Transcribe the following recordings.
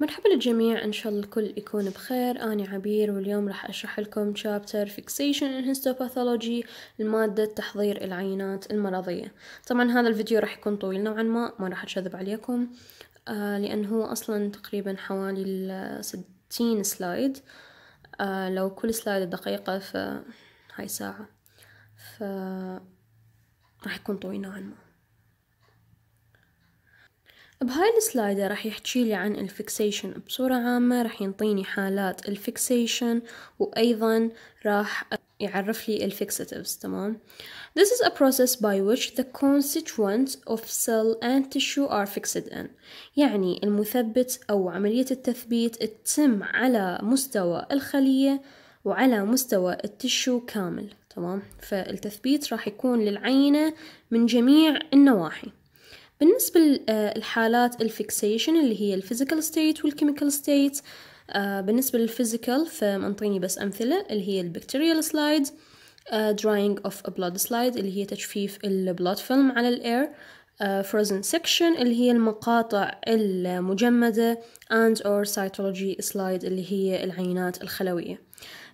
مرحبا للجميع ان شاء الله الكل يكون بخير اني عبير واليوم راح اشرح لكم chapter fixation in histopathology المادة تحضير العينات المرضية طبعا هذا الفيديو راح يكون طويل نوعا ما ما راح اكذب عليكم آه لانه هو اصلا تقريبا حوالي 60 سلايد آه لو كل سلايد دقيقة ف هاي ساعة ف راح يكون طويل نوعا ما بهاي السلايدة راح يحكي لي عن الفيكسيشن بصورة عامة راح ينطيني حالات الفيكسيشن وأيضا راح يعرف لي الفيكساتيفز تمام This is a process by which the constituents of cell and tissue are fixed in يعني المثبت أو عملية التثبيت تتم على مستوى الخلية وعلى مستوى التشو كامل تمام فالتثبيت راح يكون للعينة من جميع النواحي بالنسبة للحالات آه، الفيكسيشن اللي هي الفيزيكال ستيت والكيميكال ستيت آه، بالنسبة للفيزيكال فمنطيني بس أمثلة اللي هي البكتيريال سلايد آه، drying of a blood slide اللي هي تجفيف البلود فيلم على الاير frozen section اللي هي المقاطع المجمدة and or cytology slide اللي هي العينات الخلوية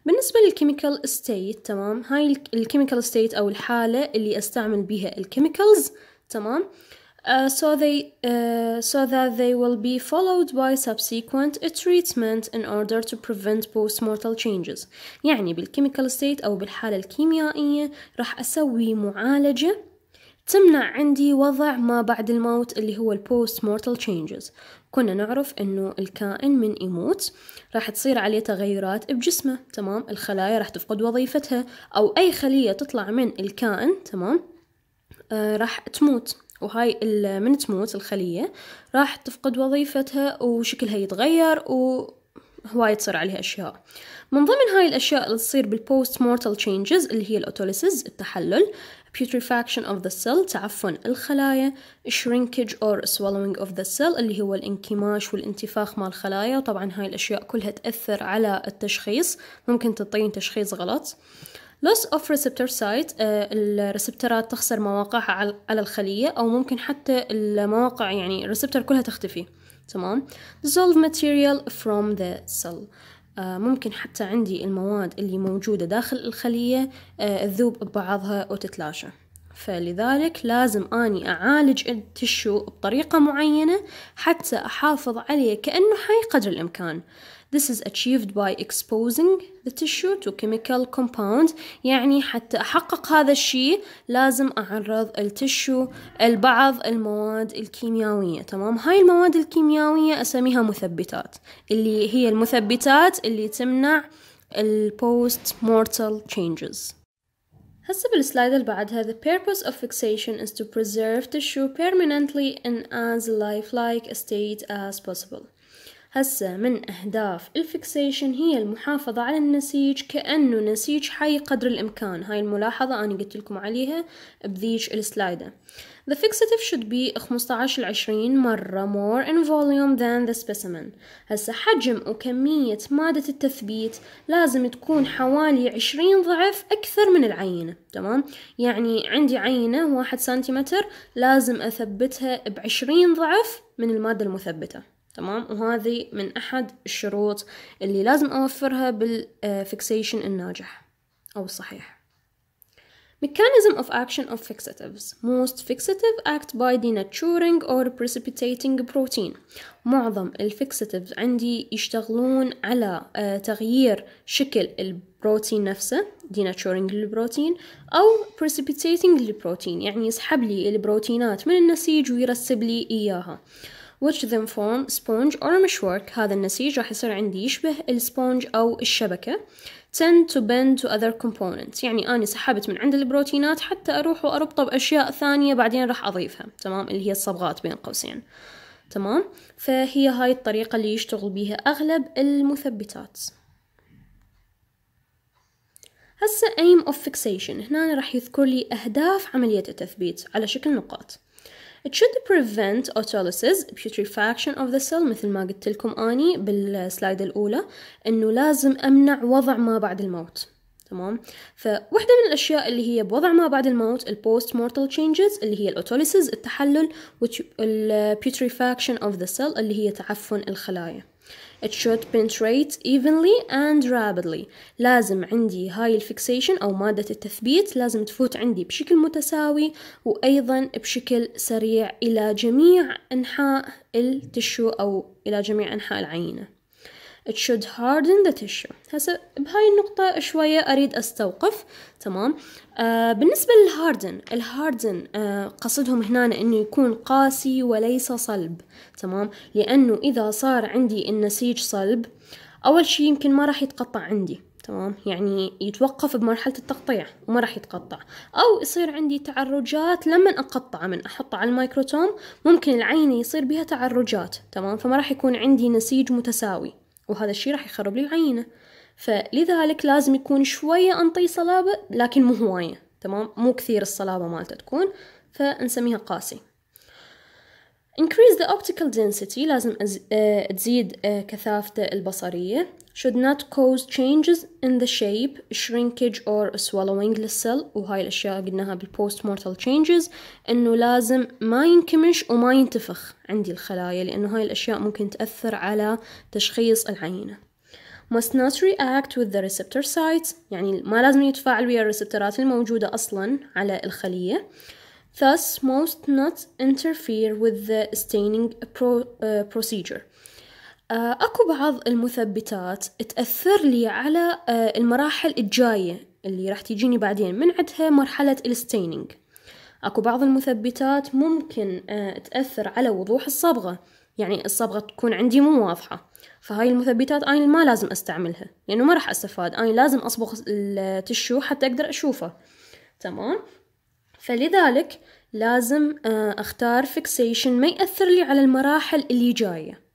بالنسبة للكيميكال ستيت تمام هاي الكيميكال ستيت أو الحالة اللي أستعمل بها الكيميكالز تمام uh, Uh, so, they, uh, so that they will be followed by subsequent treatment in order to prevent post-mortal changes يعني بالكيميكال ستيت أو بالحالة الكيميائية راح أسوي معالجة تمنع عندي وضع ما بعد الموت اللي هو البوست مورتال تشينجز كنا نعرف انه الكائن من يموت راح تصير عليه تغيرات بجسمه تمام الخلايا راح تفقد وظيفتها او اي خلية تطلع من الكائن تمام آه راح تموت وهاي من تموت الخلية راح تفقد وظيفتها وشكلها يتغير و هواي تصير عليها أشياء من ضمن هاي الأشياء اللي تصير بالبوست مورتال changes اللي هي الأوتوليسز التحلل putrefaction of the cell تعفن الخلايا shrinkage or swallowing of the cell اللي هو الانكماش والانتفاخ مال الخلايا وطبعا هاي الأشياء كلها تأثر على التشخيص ممكن تعطين تشخيص غلط loss of receptor site آه، الريسبترات تخسر مواقعها على الخلية أو ممكن حتى المواقع يعني الريسبتر كلها تختفي تمام dissolve material from the cell آه، ممكن حتى عندي المواد اللي موجودة داخل الخلية آه، تذوب ببعضها وتتلاشى فلذلك لازم أني أعالج التشو بطريقة معينة حتى أحافظ عليه كأنه حي قدر الإمكان This is achieved by exposing the tissue to chemical compounds. يعني حتى أحقق هذا الشيء لازم أعرض التشو لبعض المواد الكيميائية تمام هاي المواد الكيميائية أسميها مثبتات اللي هي المثبتات اللي تمنع post mortal changes هسه بالسلايد اللي بعدها the purpose of fixation is to preserve tissue permanently in as lifelike state as possible هسه من أهداف الفكسيشن هي المحافظة على النسيج كأنه نسيج حي قدر الإمكان هاي الملاحظة أنا قلت لكم عليها بذيج السلايدة The fixative should be 15 ل 20 مرة more in volume than the specimen هسه حجم وكمية مادة التثبيت لازم تكون حوالي 20 ضعف أكثر من العينة تمام يعني عندي عينة 1 سنتيمتر لازم أثبتها ب 20 ضعف من المادة المثبتة تمام وهذه من أحد الشروط اللي لازم أوفرها بالفيكسيشن الناجح أو الصحيح Mechanism of action of fixatives Most fixative act by denaturing or precipitating protein معظم الفيكساتيفز عندي يشتغلون على آه، تغيير شكل البروتين نفسه denaturing البروتين أو precipitating البروتين يعني يسحب لي البروتينات من النسيج ويرسب لي إياها which then form sponge or meshwork هذا النسيج راح يصير عندي يشبه السبونج أو الشبكة tend to bend to other components يعني أنا سحبت من عند البروتينات حتى أروح وأربطه بأشياء ثانية بعدين راح أضيفها تمام اللي هي الصبغات بين قوسين تمام فهي هاي الطريقة اللي يشتغل بيها أغلب المثبتات هسه aim of fixation هنا راح يذكر لي أهداف عملية التثبيت على شكل نقاط It should prevent autolysis putrefaction of the cell مثل ما قلت لكم أني بالسلايد الأولى إنه لازم أمنع وضع ما بعد الموت تمام فوحدة من الأشياء اللي هي بوضع ما بعد الموت post mortal changes اللي هي الأوتوليسز التحلل putrefaction of the cell اللي هي تعفن الخلايا It should penetrate evenly and rapidly لازم عندي هاي الفكسيشن أو مادة التثبيت لازم تفوت عندي بشكل متساوي وأيضا بشكل سريع إلى جميع أنحاء التشو أو إلى جميع أنحاء العينة It should harden the tissue هسا بهاي النقطة شوية أريد أستوقف تمام آه بالنسبة للهاردن الهاردن آه قصدهم هنا أنه يكون قاسي وليس صلب تمام لأنه إذا صار عندي النسيج صلب أول شيء يمكن ما راح يتقطع عندي تمام يعني يتوقف بمرحلة التقطيع وما راح يتقطع أو يصير عندي تعرجات لما أقطعه من أحطه على الميكروتوم ممكن العينة يصير بها تعرجات تمام فما راح يكون عندي نسيج متساوي وهذا الشيء راح يخرب لي العينة فلذلك لازم يكون شوية أنطي صلابة لكن مو هواية تمام مو كثير الصلابة مالته تكون فنسميها قاسي increase the optical density لازم أز... أه... تزيد أه... كثافته البصرية should not cause changes in the shape, shrinkage or swallowing للسل وهاي الأشياء قلناها بالpost mortal changes إنه لازم ما ينكمش وما ينتفخ عندي الخلايا لأنه هاي الأشياء ممكن تأثر على تشخيص العينة must not react with the receptor sites يعني ما لازم يتفاعل ويا الريسبترات الموجودة أصلا على الخلية thus must not interfere with the staining procedure آه، أكو بعض المثبتات تأثر لي على آه، المراحل الجاية اللي راح تجيني بعدين من عندها مرحلة الستينينج أكو بعض المثبتات ممكن آه، تأثر على وضوح الصبغة يعني الصبغة تكون عندي مو واضحة فهاي المثبتات أنا ما لازم أستعملها لأنه يعني ما راح أستفاد أنا لازم أصبغ التشو حتى أقدر أشوفه تمام فلذلك لازم أختار فيكسيشن ما يأثر لي على المراحل اللي جايه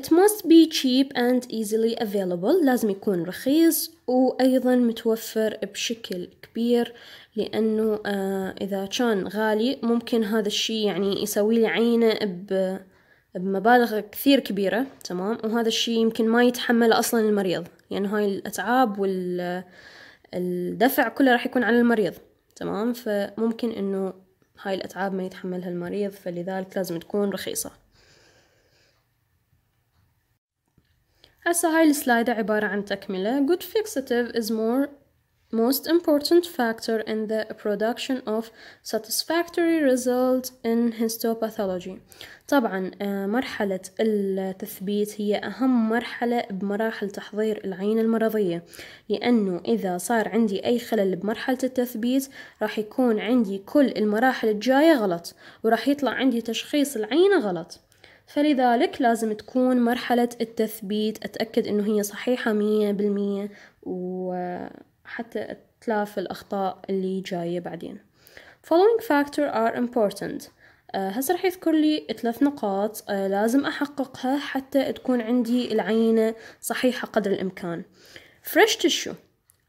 It must be cheap and easily available لازم يكون رخيص وأيضا متوفر بشكل كبير لأنه آه، إذا كان غالي ممكن هذا الشي يعني يسوي لي عينة ب بمبالغ كثير كبيرة تمام وهذا الشي يمكن ما يتحمله أصلا المريض يعني هاي الأتعاب والدفع كله راح يكون على المريض تمام فممكن أنه هاي الأتعاب ما يتحملها المريض فلذلك لازم تكون رخيصة هسا هاي السلايدة عبارة عن تكملة good fixative is more most important factor in the production of satisfactory result in histopathology طبعا آه، مرحلة التثبيت هي أهم مرحلة بمراحل تحضير العين المرضية لأنه إذا صار عندي أي خلل بمرحلة التثبيت راح يكون عندي كل المراحل الجاية غلط وراح يطلع عندي تشخيص العين غلط فلذلك لازم تكون مرحلة التثبيت أتأكد إنه هي صحيحة مية بالمية وحتى أتلافى الأخطاء اللي جاية بعدين following factor are important آه، هسه رح يذكر لي ثلاث نقاط آه، لازم أحققها حتى تكون عندي العينة صحيحة قدر الإمكان فريش تشو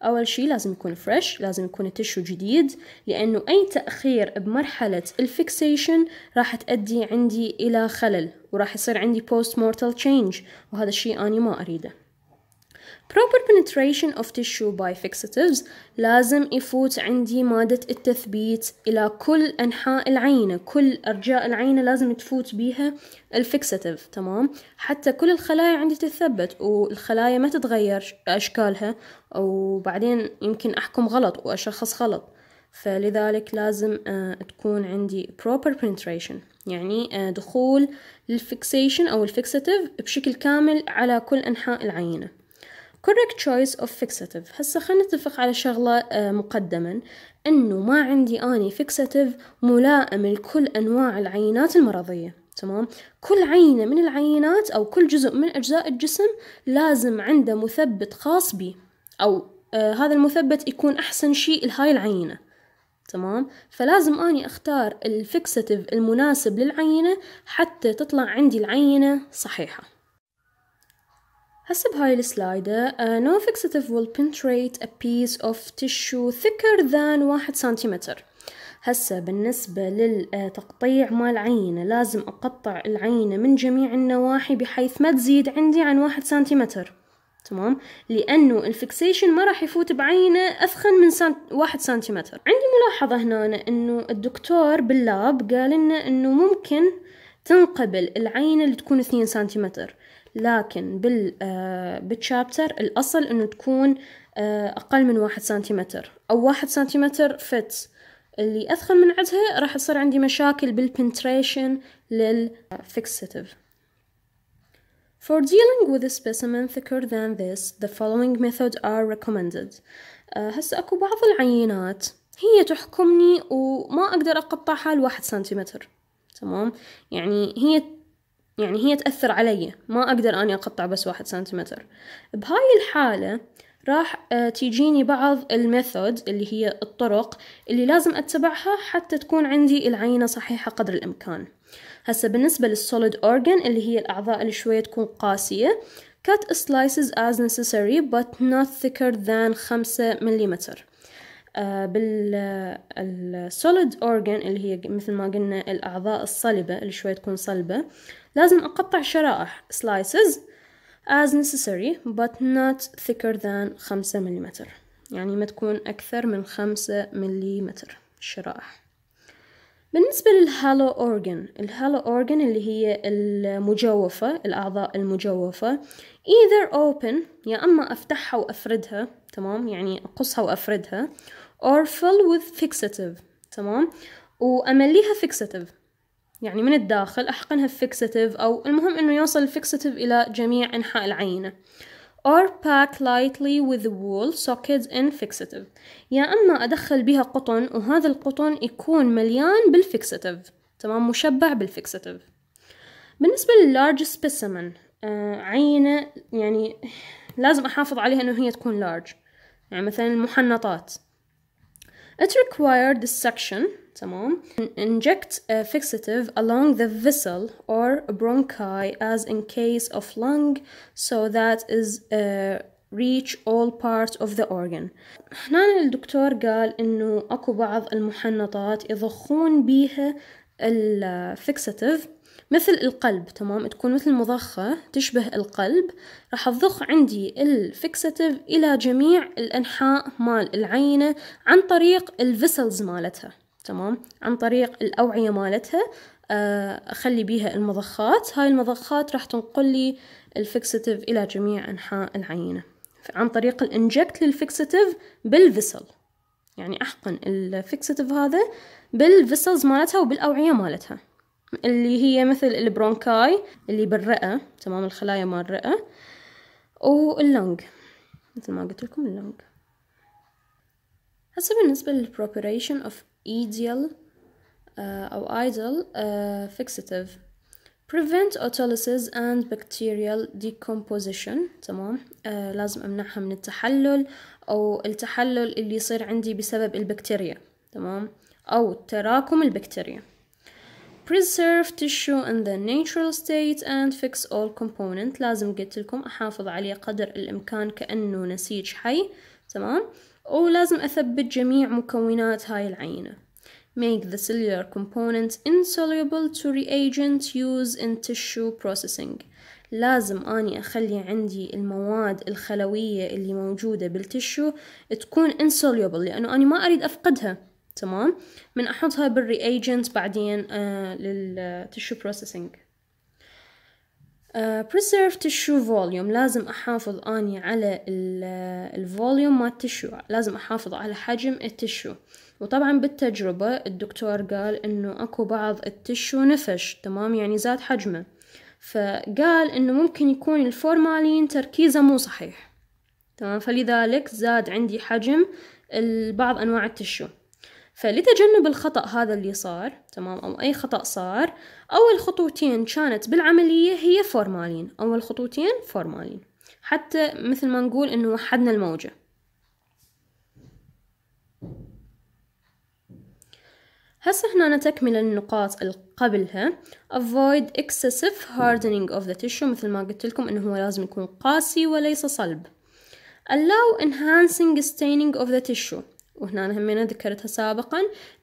أول شي لازم يكون فريش لازم يكون التشو جديد لأنه أي تأخير بمرحلة الفيكسيشن راح تؤدي عندي إلى خلل وراح يصير عندي post mortal change وهذا الشيء أنا ما أريده proper penetration of tissue by fixatives لازم يفوت عندي مادة التثبيت إلى كل أنحاء العينة كل أرجاء العينة لازم تفوت بيها الفيكساتيف تمام حتى كل الخلايا عندي تثبت والخلايا ما تتغير أشكالها وبعدين يمكن أحكم غلط وأشخص غلط فلذلك لازم آه، تكون عندي proper penetration يعني آه، دخول الفيكسيشن أو الفيكساتيف بشكل كامل على كل أنحاء العينة correct choice of fixative هسا خلينا نتفق على شغلة آه، مقدما أنه ما عندي أني fixative ملائم لكل أنواع العينات المرضية تمام كل عينة من العينات أو كل جزء من أجزاء الجسم لازم عنده مثبت خاص بي أو آه هذا المثبت يكون أحسن شيء لهاي العينة تمام فلازم أني أختار الفيكساتيف المناسب للعينة حتى تطلع عندي العينة صحيحة هسه بهاي السلايدة uh, no fixative will penetrate a piece of tissue thicker than واحد سنتيمتر هسه بالنسبة للتقطيع مال العينة لازم أقطع العينة من جميع النواحي بحيث ما تزيد عندي عن واحد سنتيمتر تمام لانه الفكسيشن ما راح يفوت بعينه اثخن من سنت... واحد سنتيمتر عندي ملاحظه هنا انه الدكتور باللاب قال لنا انه ممكن تنقبل العينه اللي تكون 2 سنتيمتر لكن بال آه بالشابتر الاصل انه تكون آه، اقل من واحد سنتيمتر او واحد سنتيمتر فت اللي اثخن من عدها راح تصير عندي مشاكل بالبنتريشن للفيكسيتيف آه، For dealing with a specimen thicker than this, the following methods are recommended. Uh, هسه أكو بعض العينات هي تحكمني وما أقدر أقطعها لواحد سنتيمتر تمام يعني هي يعني هي تأثر علي ما أقدر أني أقطع بس واحد سنتيمتر بهاي الحالة راح آه، تيجيني بعض الميثود اللي هي الطرق اللي لازم أتبعها حتى تكون عندي العينة صحيحة قدر الإمكان هسا بالنسبة للسوليد organ اللي هي الأعضاء اللي شوية تكون قاسية cut slices as necessary but not thicker than خمسة مليمتر آه، بالسوليد اورجن اللي هي مثل ما قلنا الأعضاء الصلبة اللي شوية تكون صلبة لازم أقطع شرائح slices as necessary but not thicker than خمسة مليمتر يعني ما تكون أكثر من خمسة مليمتر الشرائح بالنسبة للهالو أورجن الهالو أورجن اللي هي المجوفة الأعضاء المجوفة either open يا أما أفتحها وأفردها تمام يعني أقصها وأفردها or fill with fixative تمام وأمليها fixative يعني من الداخل أحقنها fixative أو المهم أنه يوصل fixative إلى جميع أنحاء العينة or pack lightly with wool sockets in fixative يا أما أدخل بها قطن وهذا القطن يكون مليان بالفيكساتيف تمام مشبع بالفيكساتيف بالنسبة لللارج specimen آه عينة يعني لازم أحافظ عليها إنه هي تكون لارج يعني مثلا المحنطات it required the section تمام inject a fixative along the vessel or bronchi as in case of lung so that is uh, reach all parts of the organ هنا الدكتور قال انه اكو بعض المحنطات يضخون بيها الفيكساتيف مثل القلب تمام تكون مثل مضخة تشبه القلب راح أضخ عندي الفيكساتيف إلى جميع الأنحاء مال العينة عن طريق الفيسلز مالتها تمام عن طريق الأوعية مالتها آه، أخلي بيها المضخات هاي المضخات راح تنقل لي الفيكسيتيف إلى جميع أنحاء العينة عن طريق الانجكت للفيكسيتيف بالفيسل يعني أحقن الفيكسيتيف هذا بالفيسلز مالتها وبالأوعية مالتها اللي هي مثل البرونكاي اللي بالرئة تمام الخلايا مال الرئة واللونج مثل ما قلت لكم اللونج هسه بالنسبة للبروبريشن اوف ideal ايديال uh, أو uh, fixative prevent autolysis and bacterial decomposition تمام uh, لازم أمنعها من التحلل أو التحلل اللي يصير عندي بسبب البكتيريا تمام أو تراكم البكتيريا preserve tissue in the natural state and fix all component لازم قلت لكم أحافظ عليه قدر الإمكان كأنه نسيج حي تمام ولازم أثبت جميع مكونات هاي العينة make the cellular component insoluble to reagent used in tissue processing لازم أني أخلي عندي المواد الخلوية اللي موجودة بالتشو تكون insoluble لأنه أنا ما أريد أفقدها تمام من أحطها بالreagent بعدين آه للتشو processing آه، preserve tissue volume لازم أحافظ أني على الفوليوم مال التشو لازم أحافظ على حجم التشو وطبعا بالتجربة الدكتور قال إنه أكو بعض التشو نفش تمام يعني زاد حجمه فقال إنه ممكن يكون الفورمالين تركيزه مو صحيح تمام فلذلك زاد عندي حجم بعض أنواع التشو فلتجنب الخطأ هذا اللي صار تمام أو أي خطأ صار أول خطوتين كانت بالعملية هي فورمالين أول خطوتين فورمالين حتى مثل ما نقول إنه وحدنا الموجة هسه هنا نتكمل النقاط القبلها قبلها avoid excessive hardening of the tissue مثل ما قلت لكم انه هو لازم يكون قاسي وليس صلب allow enhancing staining of the tissue وهنا همينة ذكرتها سابقا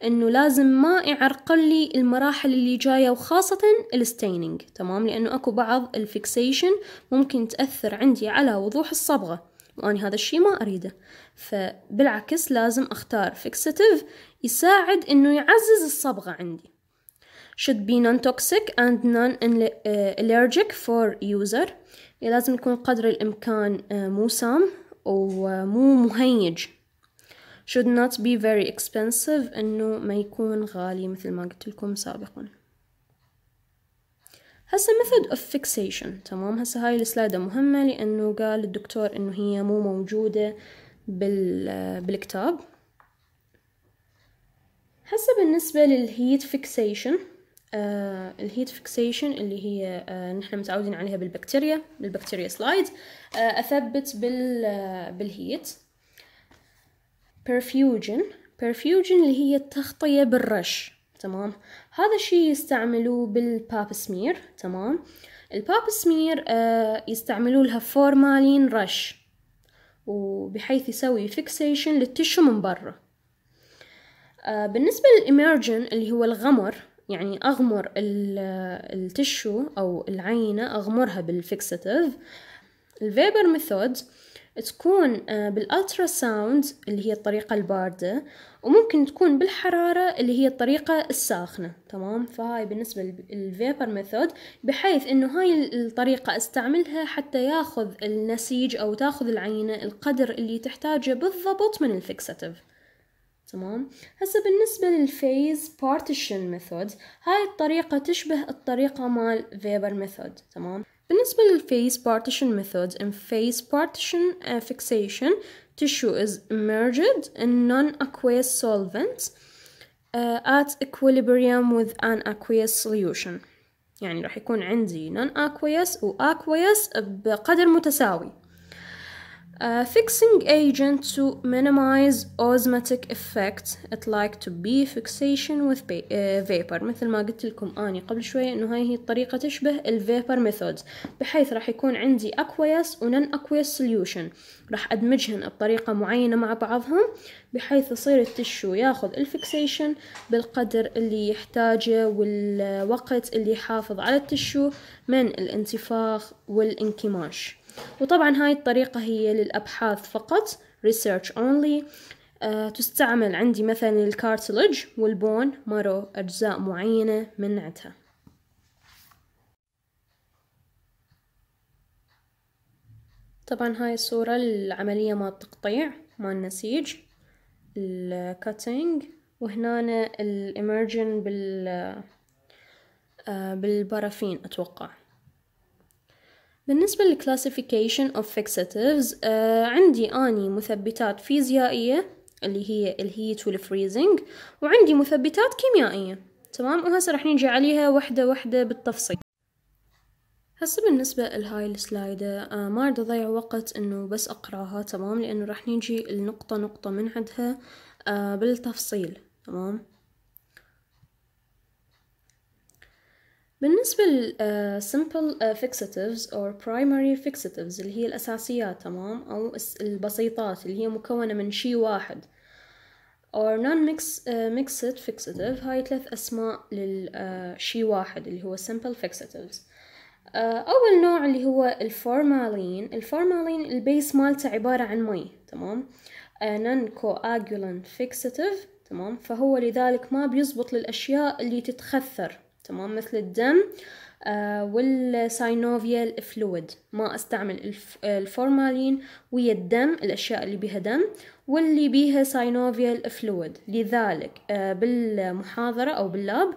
انه لازم ما يعرقل لي المراحل اللي جايه وخاصه الستينينج تمام لانه اكو بعض الفيكسيشن ممكن تاثر عندي على وضوح الصبغه وأنا هذا الشيء ما أريده فبالعكس لازم أختار فيكساتيف يساعد إنه يعزز الصبغة عندي should be non-toxic and non-allergic for user لازم يكون قدر الإمكان آه، مو سام ومو مهيج should not be very expensive انه ما يكون غالي مثل ما قلت لكم سابقا هسه method of fixation تمام هسه هاي السلايدة مهمة لأنه قال الدكتور أنه هي مو موجودة بال... بالكتاب هسه بالنسبة للهيت فيكسيشن آه الهيت فيكسيشن اللي هي آه نحن متعودين عليها بالبكتيريا بالبكتيريا سلايد آه أثبت بال... آه، بالهيت perfusion perfusion اللي هي التغطية بالرش تمام هذا الشيء يستعملوه بالباب سمير تمام الباب سمير آه يستعملوا لها فورمالين رش وبحيث يسوي فيكسيشن للتشو من برا آه بالنسبة للإميرجن اللي هو الغمر يعني أغمر آه، التشو أو العينة أغمرها بالفيكساتيف الفيبر ميثود تكون آه، بالالترا ساوند اللي هي الطريقة الباردة وممكن تكون بالحرارة اللي هي الطريقة الساخنة تمام فهاي بالنسبة للفيبر ميثود بحيث انه هاي الطريقة استعملها حتى ياخذ النسيج او تاخذ العينة القدر اللي تحتاجه بالضبط من الفيكساتيف تمام هسه بالنسبة للفيز بارتيشن ميثود هاي الطريقة تشبه الطريقة مال فيبر ميثود تمام بالنسبة phase partition methods in face partition fixation tissue is immersed in non-aqueous solvents uh, at equilibrium with an aqueous solution يعني راح يكون عندي non-aqueous و aqueous بقدر متساوي Uh, fixing agent to minimize osmotic effect it like to be fixation with uh, vapor مثل ما قلت لكم اني قبل شوي انه هاي هي الطريقه تشبه الفيبر ميثودز بحيث راح يكون عندي اكويس ونن اكويس سوليوشن راح ادمجهن بطريقه معينه مع بعضهم بحيث يصير التشو ياخذ الفيكسيشن بالقدر اللي يحتاجه والوقت اللي يحافظ على التشو من الانتفاخ والانكماش وطبعا هاي الطريقة هي للأبحاث فقط research only أه تستعمل عندي مثلا الكارتلج والبون مروا أجزاء معينة من عدها طبعا هاي الصورة العملية مال التقطيع مال النسيج الكاتينج وهنا الامرجن بال آه، بالبرافين أتوقع بالنسبة للclassification of fixatives آه عندي أني مثبتات فيزيائية اللي هي الهيت والفريزنج وعندي مثبتات كيميائية تمام وهسه راح نجي عليها وحدة وحدة بالتفصيل هسه بالنسبة لهاي السلايدة آه ما اريد اضيع وقت انه بس اقراها تمام لانه راح نجي النقطة نقطة من عندها آه بالتفصيل تمام بالنسبة لل uh, آه، simple uh, fixatives or primary fixatives اللي هي الأساسيات تمام أو البسيطات اللي هي مكونة من شي واحد or non mix uh, آه، mixed fixative هاي ثلاث أسماء للشي واحد اللي هو simple fixatives أول نوع اللي هو الفورمالين الفورمالين البيس مالته عبارة عن مي تمام non coagulant fixative تمام فهو لذلك ما بيزبط للأشياء اللي تتخثر تمام مثل الدم آه، والساينوفيال فلويد ما استعمل الفورمالين ويا الدم الاشياء اللي بيها دم واللي بيها ساينوفيال فلويد لذلك آه، بالمحاضرة او باللاب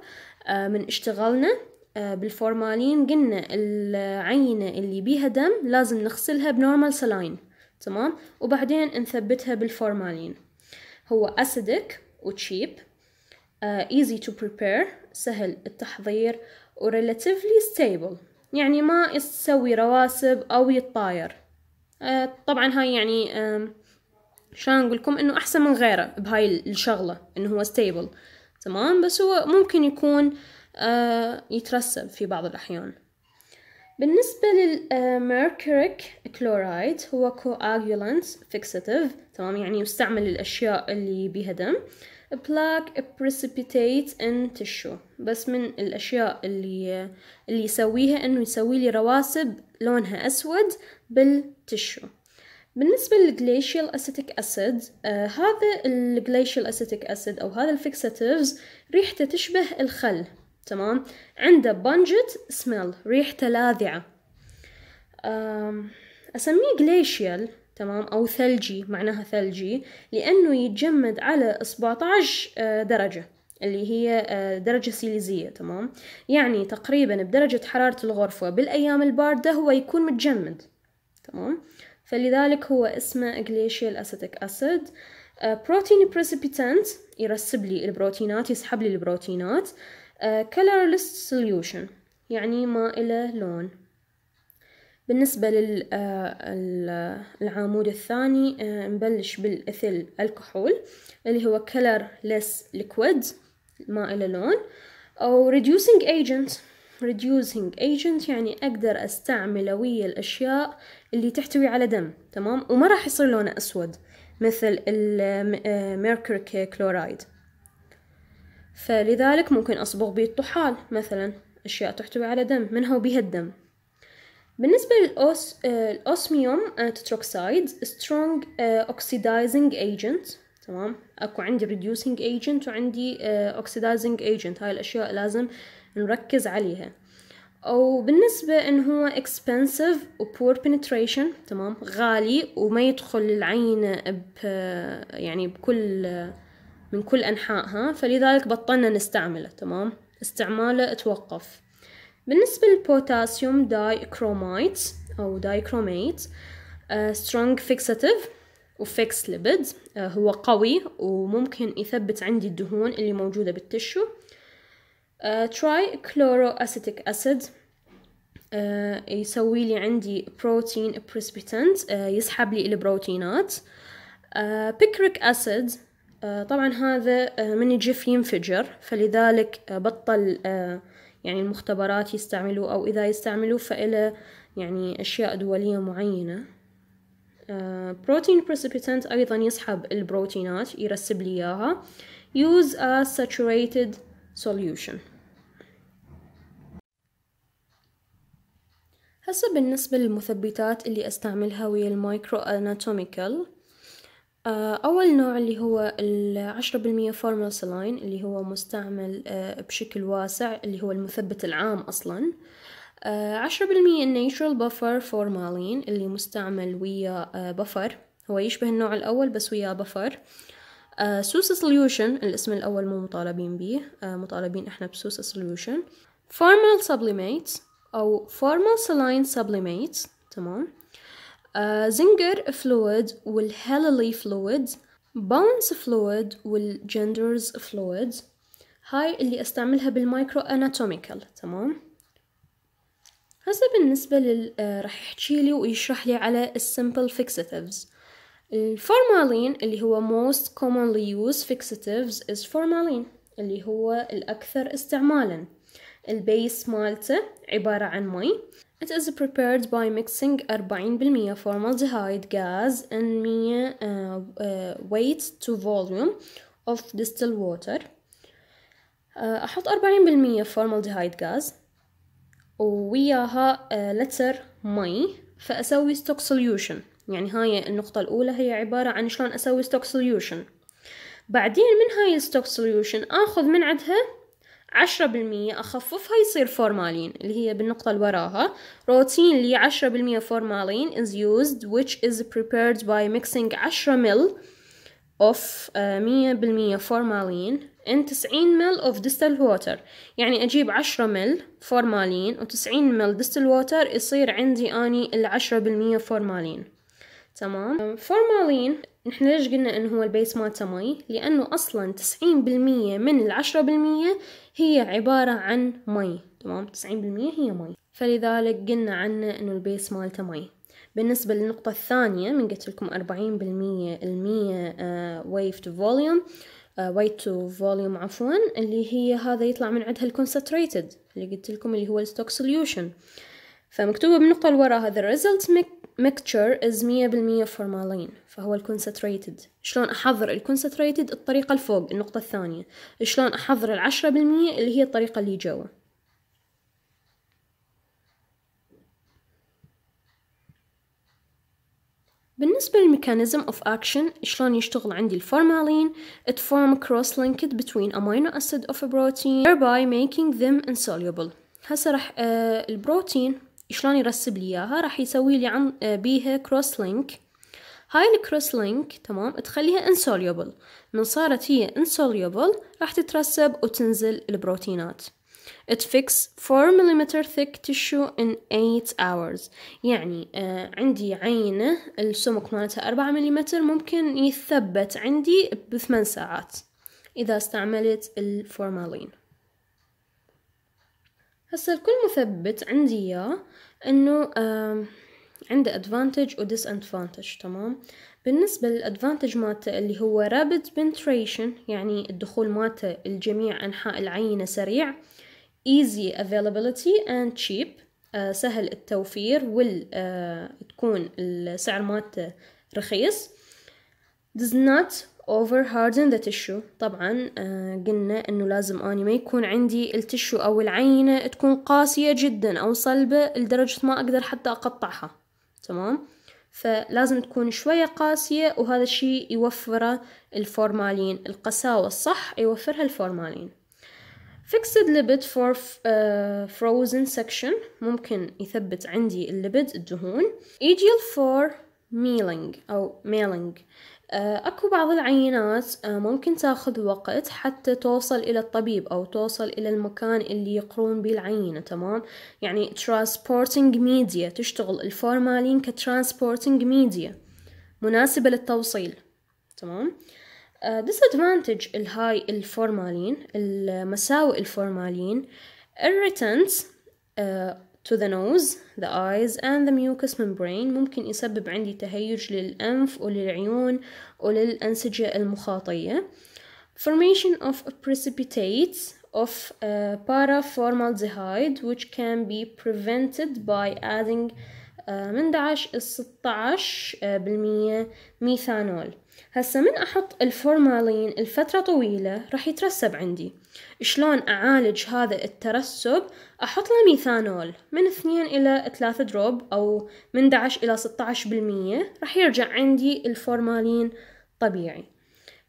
آه، من اشتغالنا بالفورمالين قلنا العينة اللي بيها دم لازم نغسلها بنورمال سلاين تمام وبعدين نثبتها بالفورمالين هو أسيدك وتشيب uh, easy to prepare سهل التحضير و relatively stable يعني ما يسوي رواسب أو يتطاير uh, طبعا هاي يعني uh, شلون أقول لكم إنه أحسن من غيره بهاي الشغلة إنه هو stable تمام بس هو ممكن يكون uh, يترسب في بعض الأحيان بالنسبة للميركوريك كلورايد هو كواجولانت فيكساتيف تمام يعني يستعمل للأشياء اللي بيها دم uh, plaque precipitates in tissue بس من الأشياء اللي اللي يسويها إنه يسوي لي رواسب لونها أسود بالتشو بالنسبة للجليشيال أسيتيك أسيد آه هذا الجليشيال أسيتيك أسيد أو هذا الفيكساتيفز ريحته تشبه الخل تمام عنده بنجت سميل ريحته لاذعة آه أسميه جليشيال تمام أو ثلجي معناها ثلجي لأنه يتجمد على 17 آه، درجة اللي هي آه، درجة سيليزية تمام يعني تقريبا بدرجة حرارة الغرفة بالأيام الباردة هو يكون متجمد تمام فلذلك هو اسمه glacial acetic acid بروتين آه، precipitant يرسب لي البروتينات يسحب لي البروتينات colorless solution يعني ما إلى لون بالنسبة للعمود آه، الثاني آه، نبلش بالإثيل الكحول اللي هو colorless liquid ما إله لون أو reducing agent reducing agent يعني أقدر أستعمله ويا الأشياء اللي تحتوي على دم تمام وما راح يصير لونه أسود مثل الميركوري كلورايد آه، فلذلك ممكن أصبغ به الطحال مثلا أشياء تحتوي على دم منها وبها الدم بالنسبة للأوس آه، الأوسميوم تتروكسايد آه، strong آه، oxidizing ايجنت تمام اكو عندي reducing ايجنت وعندي oxidizing ايجنت هاي الاشياء لازم نركز عليها او بالنسبة ان هو expensive و poor penetration تمام غالي وما يدخل العينة ب يعني بكل من كل انحائها فلذلك بطلنا نستعمله تمام استعماله توقف بالنسبة للبوتاسيوم داي كرومايت أو داي كروميت سترونج فيكساتيف وفيكس ليبيد هو قوي وممكن يثبت عندي الدهون اللي موجودة بالتشو تراي كلورو أسيتيك أسيد يسوي لي عندي بروتين بريسبيتنت آه، يسحب لي البروتينات بيكريك آه، أسيد آه، طبعا هذا من يجف ينفجر فلذلك بطل يعني المختبرات يستعملوه أو إذا يستعملوه فإله يعني أشياء دولية معينة بروتين آه، precipitant أيضا يسحب البروتينات يرسب لي إياها use a saturated solution هسه بالنسبة للمثبتات اللي أستعملها ويا المايكرو أناتوميكال آه، أول نوع اللي هو العشرة بالمية فورمال سلاين اللي هو مستعمل آه، بشكل واسع اللي هو المثبت العام أصلا آه، عشرة بالمية النيترال بفر فورمالين اللي مستعمل ويا بفر هو يشبه النوع الأول بس ويا بفر سوسا سوليوشن الاسم الأول مو مطالبين به مطالبين احنا بسوسا سوليوشن فورمال سبليميت أو فورمال سلاين سبليميت تمام آه، زنجر فلويد والهيلالي فلويد بونس فلويد والجندرز فلويد هاي اللي استعملها بالمايكرو اناتوميكال تمام هسه بالنسبة لل آه، راح يحكي لي ويشرح لي على السمبل فيكساتيفز الفورمالين اللي هو most commonly used fixatives is formalin اللي هو الأكثر استعمالا البيس مالته عبارة عن مي It is prepared by mixing 40% formaldehyde gas and mere uh, uh, weight to volume of distilled water uh, أحط 40% formaldehyde gas وياها لتر مي فأسوي stock solution يعني هاي النقطة الأولى هي عبارة عن شلون أسوي stock solution بعدين من هاي stock solution اخذ من عدها عشرة بالمية أخففها يصير فورمالين اللي هي بالنقطة اللي وراها routinely عشرة بالمية فورمالين is used which is prepared by mixing عشرة مل of آه، مية بالمية فورمالين in تسعين مل of distilled water يعني أجيب عشرة مل فورمالين وتسعين مل distilled water يصير عندي أني العشرة بالمية فورمالين تمام فورمالين نحن ليش قلنا انه هو البيس مالته مي لانه اصلا تسعين بالمية من العشرة بالمية هي عبارة عن مي تمام تسعين بالمية هي مي فلذلك قلنا عنه انه البيس مالته مي بالنسبة للنقطة الثانية من قلت لكم أربعين بالمية المية ويف تو فوليوم ويت تو فوليوم عفوا اللي هي هذا يطلع من عندها الكونسنتريتد اللي قلت لكم اللي هو الستوك سوليوشن فمكتوبة بالنقطة اللي وراها the result mixture is 100% فورمالين فهو الكونسنتريتد شلون احضر الكونسنتريتد الطريقه الفوق النقطه الثانيه شلون احضر العشرة بالمية اللي هي الطريقه اللي جوا بالنسبة للميكانيزم اوف اكشن شلون يشتغل عندي الفورمالين it form cross linked between amino acid of a protein thereby making them insoluble هسه راح آه، البروتين شلون يرسب لي اياها راح يسوي لي عن آه، بيها كروس لينك هاي الكروس لينك تمام تخليها insoluble من صارت هي insoluble راح تترسب وتنزل البروتينات It fix 4 mm thick tissue in 8 hours يعني آه عندي عينة السمك مالتها 4 ملم ممكن يثبت عندي بثمان ساعات إذا استعملت الفورمالين هسا الكل مثبت عندي اياه انه عنده ادفانتج وديس ادفانتج تمام بالنسبة للادفانتج مالته اللي هو رابد بنتريشن يعني الدخول مالته لجميع انحاء العينة سريع easy availability and cheap آه سهل التوفير وال آه تكون السعر مالته رخيص does not over harden the tissue طبعا آه، قلنا انه لازم اني ما يكون عندي التشو او العينة تكون قاسية جدا او صلبة لدرجة ما اقدر حتى اقطعها تمام فلازم تكون شوية قاسية وهذا الشيء يوفره الفورمالين القساوة الصح يوفرها الفورمالين fixed lipid for uh, frozen section ممكن يثبت عندي الليبد الدهون ideal for mealing أو ميلينج آه، أكو بعض العينات آه، ممكن تاخذ وقت حتى توصل إلى الطبيب أو توصل إلى المكان اللي يقرون به العينة تمام يعني transporting media تشتغل الفورمالين كترانسبورتنج ميديا مناسبة للتوصيل تمام آه، disadvantage الهاي الفورمالين المساوئ الفورمالين الريتنس to the nose, the eyes and the mucous membrane ممكن يسبب عندي تهيج للأنف وللعيون وللأنسجة المخاطية formation of precipitates of uh, paraformaldehyde which can be prevented by adding uh, من 11 16% ميثانول هسا من أحط الفورمالين لفترة طويلة رح يترسب عندي شلون أعالج هذا الترسب أحط له ميثانول من 2 إلى 3 دروب أو من 11 إلى 16 بالمية رح يرجع عندي الفورمالين طبيعي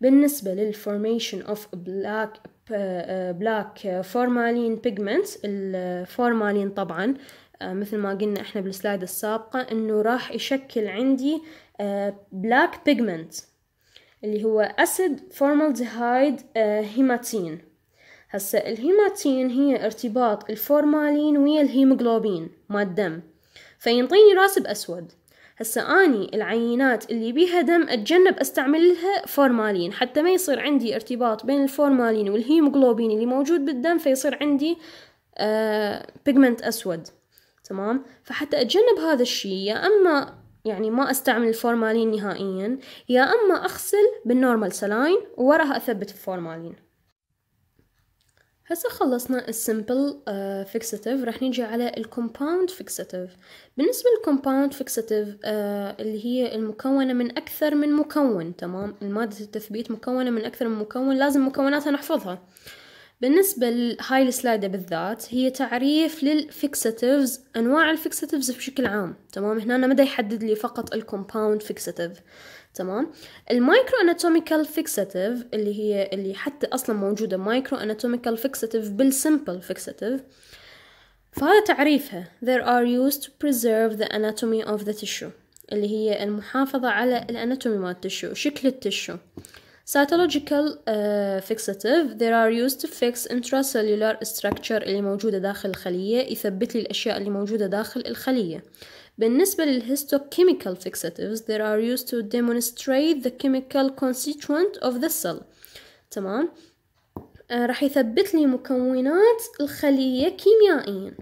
بالنسبة للفورميشن اوف بلاك بلاك فورمالين بيجمنتس الفورمالين طبعا آه، مثل ما قلنا احنا بالسلايد السابقة انه راح يشكل عندي بلاك آه، بيجمنت اللي هو أسيد فورمالديهايد هيماتين هسا الهيماتين هي ارتباط الفورمالين ويا الهيموغلوبين ما الدم فينطيني راسب أسود هسا أني العينات اللي بيها دم أتجنب أستعملها فورمالين حتى ما يصير عندي ارتباط بين الفورمالين والهيموغلوبين اللي موجود بالدم فيصير عندي بيجمنت آه، أسود تمام فحتى أتجنب هذا الشيء يا أما يعني ما استعمل الفورمالين نهائيا يا اما اغسل بالنورمال سلاين ووراها اثبت الفورمالين هسه خلصنا السمبل فيكساتيف راح نيجي على الكومباوند فيكساتيف بالنسبة للكومباوند آه، فيكساتيف اللي هي المكونة من أكثر من مكون تمام المادة التثبيت مكونة من أكثر من مكون لازم مكوناتها نحفظها بالنسبة لهاي السلايدة بالذات هي تعريف للفيكساتيفز أنواع الفيكساتيفز بشكل عام تمام هنا أنا مدى يحدد لي فقط الكومباوند فيكساتيف تمام المايكرو اناتوميكال فيكساتيف اللي هي اللي حتى أصلا موجودة مايكرو اناتوميكال فيكساتيف بالسمبل فيكساتيف فهذا تعريفها there are used to preserve the anatomy of the tissue اللي هي المحافظة على الاناتومي مال التشو شكل التشو cytological uh, fixative they are used to fix intracellular structure اللي موجودة داخل الخلية يثبت لي الأشياء اللي موجودة داخل الخلية بالنسبة للhistochemical fixatives they are used to demonstrate the chemical constituent of the cell تمام uh, راح يثبت لي مكونات الخلية كيميائيا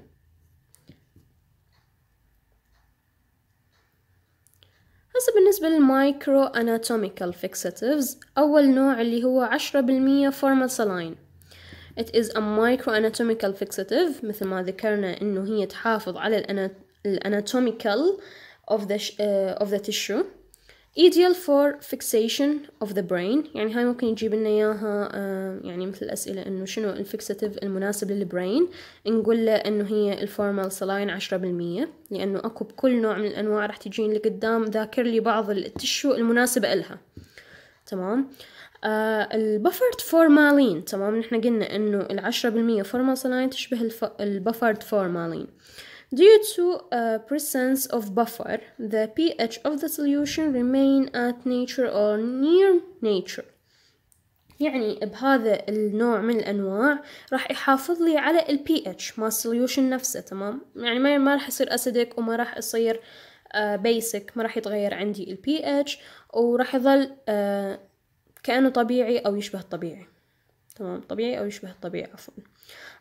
هسه بالنسبة للمايكرو اناتوميكال فيكساتيفز أول نوع اللي هو عشرة بالمية فورمال سلاين It is a micro anatomical fixative مثل ما ذكرنا انه هي تحافظ على الاناتوميكال of the, uh, of the tissue ideal for fixation of the brain يعني هاي ممكن يجيب لنا اياها آه، يعني مثل الاسئله انه شنو الفيكساتيف المناسب للبرين نقول له انه هي الفورمال سلاين عشرة بالمية لانه اكو بكل نوع من الانواع راح تجين لقدام ذاكر لي بعض التشو المناسبه الها تمام آه البفرد فورمالين تمام نحن قلنا انه العشرة بالمية فورمال سلاين تشبه البفرد فورمالين Due to a uh, presence of buffer, the pH of the solution remain at nature or near nature. يعني بهذا النوع من الانواع راح يحافظ لي على ال pH مال solution نفسه تمام يعني ما ما راح يصير اسيدك وما راح يصير بيسك آه، ما راح يتغير عندي ال pH وراح يظل آه، كانه طبيعي او يشبه الطبيعي تمام طبيعي او يشبه الطبيعي عفوا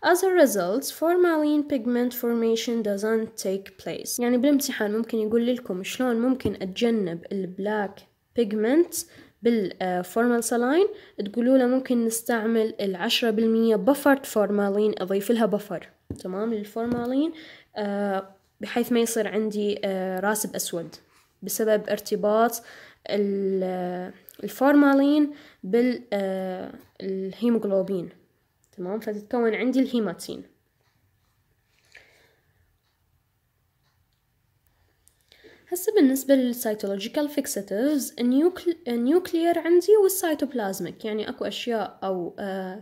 As a result, formalin pigment formation doesn't take place يعني بالامتحان ممكن يقول لكم شلون ممكن أتجنب البلاك pigment بالفورمال آه، سلاين تقولوا له ممكن نستعمل العشرة بالمية بفرد فورمالين أضيف لها بفر تمام للفورمالين آه، بحيث ما يصير عندي آه، راسب أسود بسبب ارتباط الفورمالين بالهيموغلوبين تمام فتتكون عندي الهيماتين هسه بالنسبة للسيتولوجيكال فيكساتيفز النيوكلير عندي والسيتوبلازميك يعني اكو اشياء او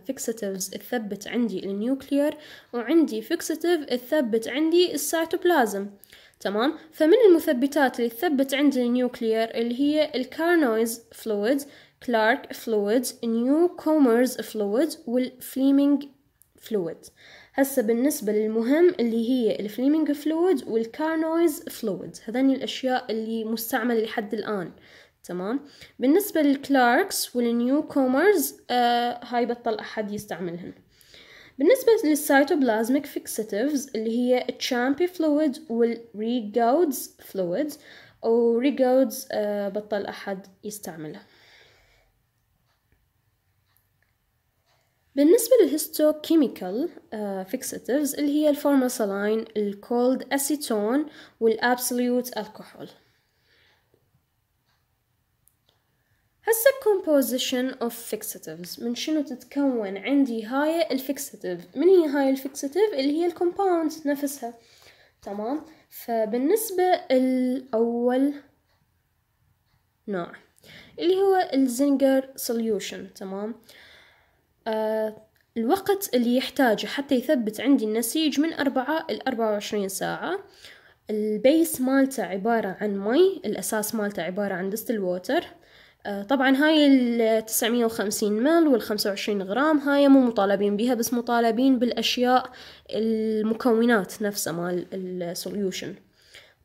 فيكساتيفز آه، تثبت عندي النيوكلير وعندي فيكساتيف تثبت عندي السيتوبلازم تمام فمن المثبتات اللي تثبت عندي النيوكلير اللي هي الكارنويز فلويد كلارك فلويد نيو كومرز فلويد والفليمنج فلويد هسه بالنسبة للمهم اللي هي الفليمنج فلويد والكارنويز فلويد هذاني الأشياء اللي مستعملة لحد الآن تمام بالنسبة للكلاركس والنيو كومرز آه هاي بطل أحد يستعملهن بالنسبة للسيتوبلازميك فيكسيتيفز اللي هي الشامبي فلويد والريجاودز فلويد ريجاودز آه بطل أحد يستعملها بالنسبة للهيستو كيميكال فيكساتيفز آه، اللي هي الفورماسلاين الكولد أسيتون والأبسوليوت الكحول هسا composition of fixatives من شنو تتكون عندي هاي الفيكساتيف من هي هاي الفيكساتيف اللي هي الكومباوند نفسها تمام فبالنسبة الأول نوع اللي هو الزنجر سوليوشن تمام آه الوقت اللي يحتاجه حتى يثبت عندي النسيج من أربعة أربعة وعشرين ساعة البيس مالته عبارة عن مي الأساس مالته عبارة عن دستل ووتر آه، طبعا هاي التسعمية وخمسين مل والخمسة وعشرين غرام هاي مو مطالبين بها بس مطالبين بالأشياء المكونات نفسها مال السوليوشن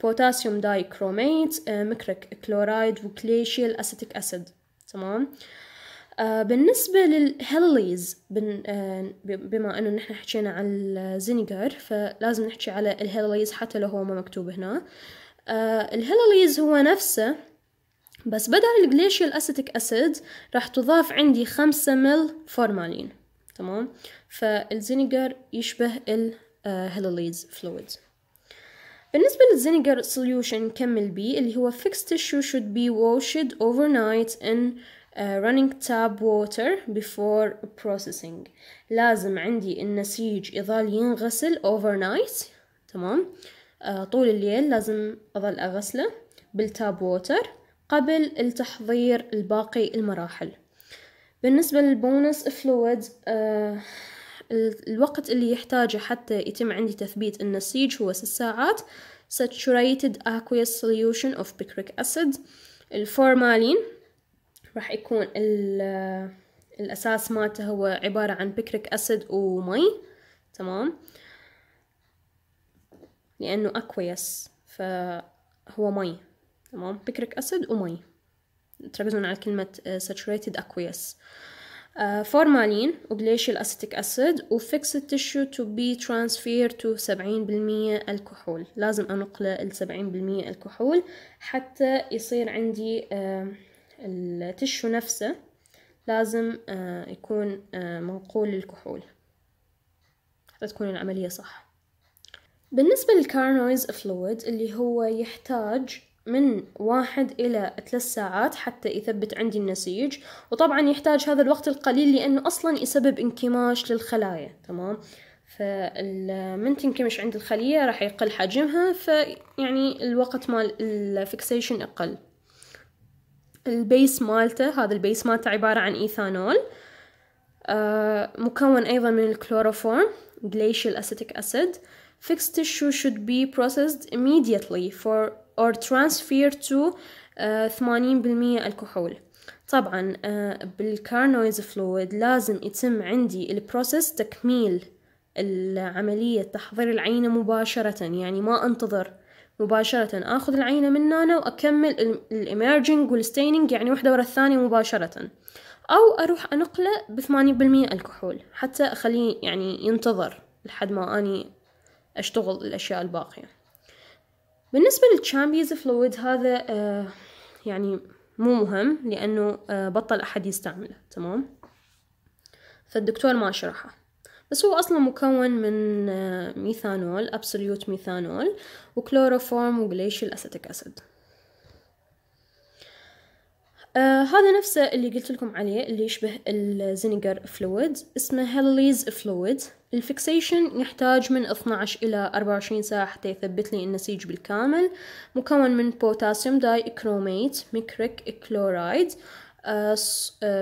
بوتاسيوم دايكروميت مكرك كلورايد وكليشيال أسيتيك أسيد تمام آه، بالنسبة للهيليز آه، بما أنه نحن حكينا عن الزينيجر فلازم نحكي على الهيليز حتى لو هو ما مكتوب هنا آه، الهيليز هو نفسه بس بدل الجليشيال أسيتيك أسيد راح تضاف عندي خمسة مل فورمالين تمام فالزينيجر يشبه الهيليز فلويد بالنسبة للزينيجر سوليوشن نكمل بيه اللي هو fixed tissue should be washed overnight in آه، running tap water before processing لازم عندي النسيج يظل ينغسل overnight تمام آه طول الليل لازم أظل أغسله بالتاب ووتر قبل التحضير الباقي المراحل بالنسبة للبونس فلويد آه، الوقت اللي يحتاجه حتى يتم عندي تثبيت النسيج هو ست ساعات saturated aqueous solution of picric acid الفورمالين راح يكون الأساس مالته هو عبارة عن بكريك أسيد ومي تمام لأنه أكويس فهو مي تمام بكريك أسيد ومي تركزون على كلمة آه، saturated aqueous فورمالين آه، وجليشيال أسيتيك أسيد وفيكس التشو تو بي ترانسفير تو سبعين بالمية الكحول لازم أنقله السبعين بالمية الكحول حتى يصير عندي آه التشو نفسه لازم آه، يكون آه، منقول للكحول حتى تكون العملية صح بالنسبة للكارنويز فلويد اللي هو يحتاج من واحد إلى ثلاث ساعات حتى يثبت عندي النسيج وطبعا يحتاج هذا الوقت القليل لأنه أصلا يسبب انكماش للخلايا تمام فمن تنكمش عند الخلية راح يقل حجمها فيعني الوقت مال الفكسيشن أقل البيس مالته هذا البيس مالته عبارة عن إيثانول آه، مكون أيضا من الكلوروفورم glacial acetic acid fixed tissue should be processed immediately for or transfer to uh, 80% الكحول طبعا uh, بالكارنويز فلويد لازم يتم عندي البروسيس تكميل عملية تحضير العينة مباشرة يعني ما انتظر مباشرة اخذ العينة من هنا واكمل الإميرجينج والستينينج يعني واحدة ورا الثانية مباشرة او اروح انقله بثمانية بالمية الكحول حتى اخليه يعني ينتظر لحد ما اني اشتغل الاشياء الباقية بالنسبة للشامبيز فلويد هذا آه يعني مو مهم لانه آه بطل احد يستعمله تمام فالدكتور ما شرحه بس هو أصلا مكون من آه، ميثانول أبسوليوت ميثانول وكلوروفورم وجليشيال أسيتيك أسيد آه هذا نفسه اللي قلت لكم عليه اللي يشبه الزينيجر فلويد اسمه هيليز فلويد الفكسيشن يحتاج من 12 إلى 24 ساعة حتى يثبت لي النسيج بالكامل مكون من بوتاسيوم داي كروميت ميكريك كلورايد آه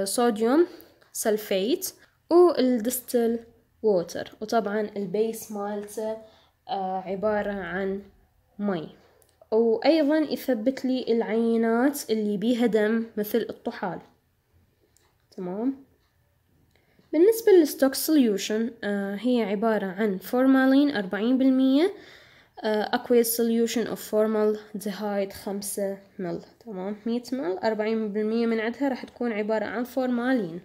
صوديوم سلفيت والدستل water وطبعا البيس مالته آه، عبارة عن مي وأيضا يثبت لي العينات اللي بيها دم مثل الطحال تمام بالنسبة للستوك سوليوشن آه، هي عبارة عن فورمالين أربعين بالمية سوليوشن أوف فورمال دهايد خمسة مل تمام مية مل أربعين بالمية من عدها راح تكون عبارة عن فورمالين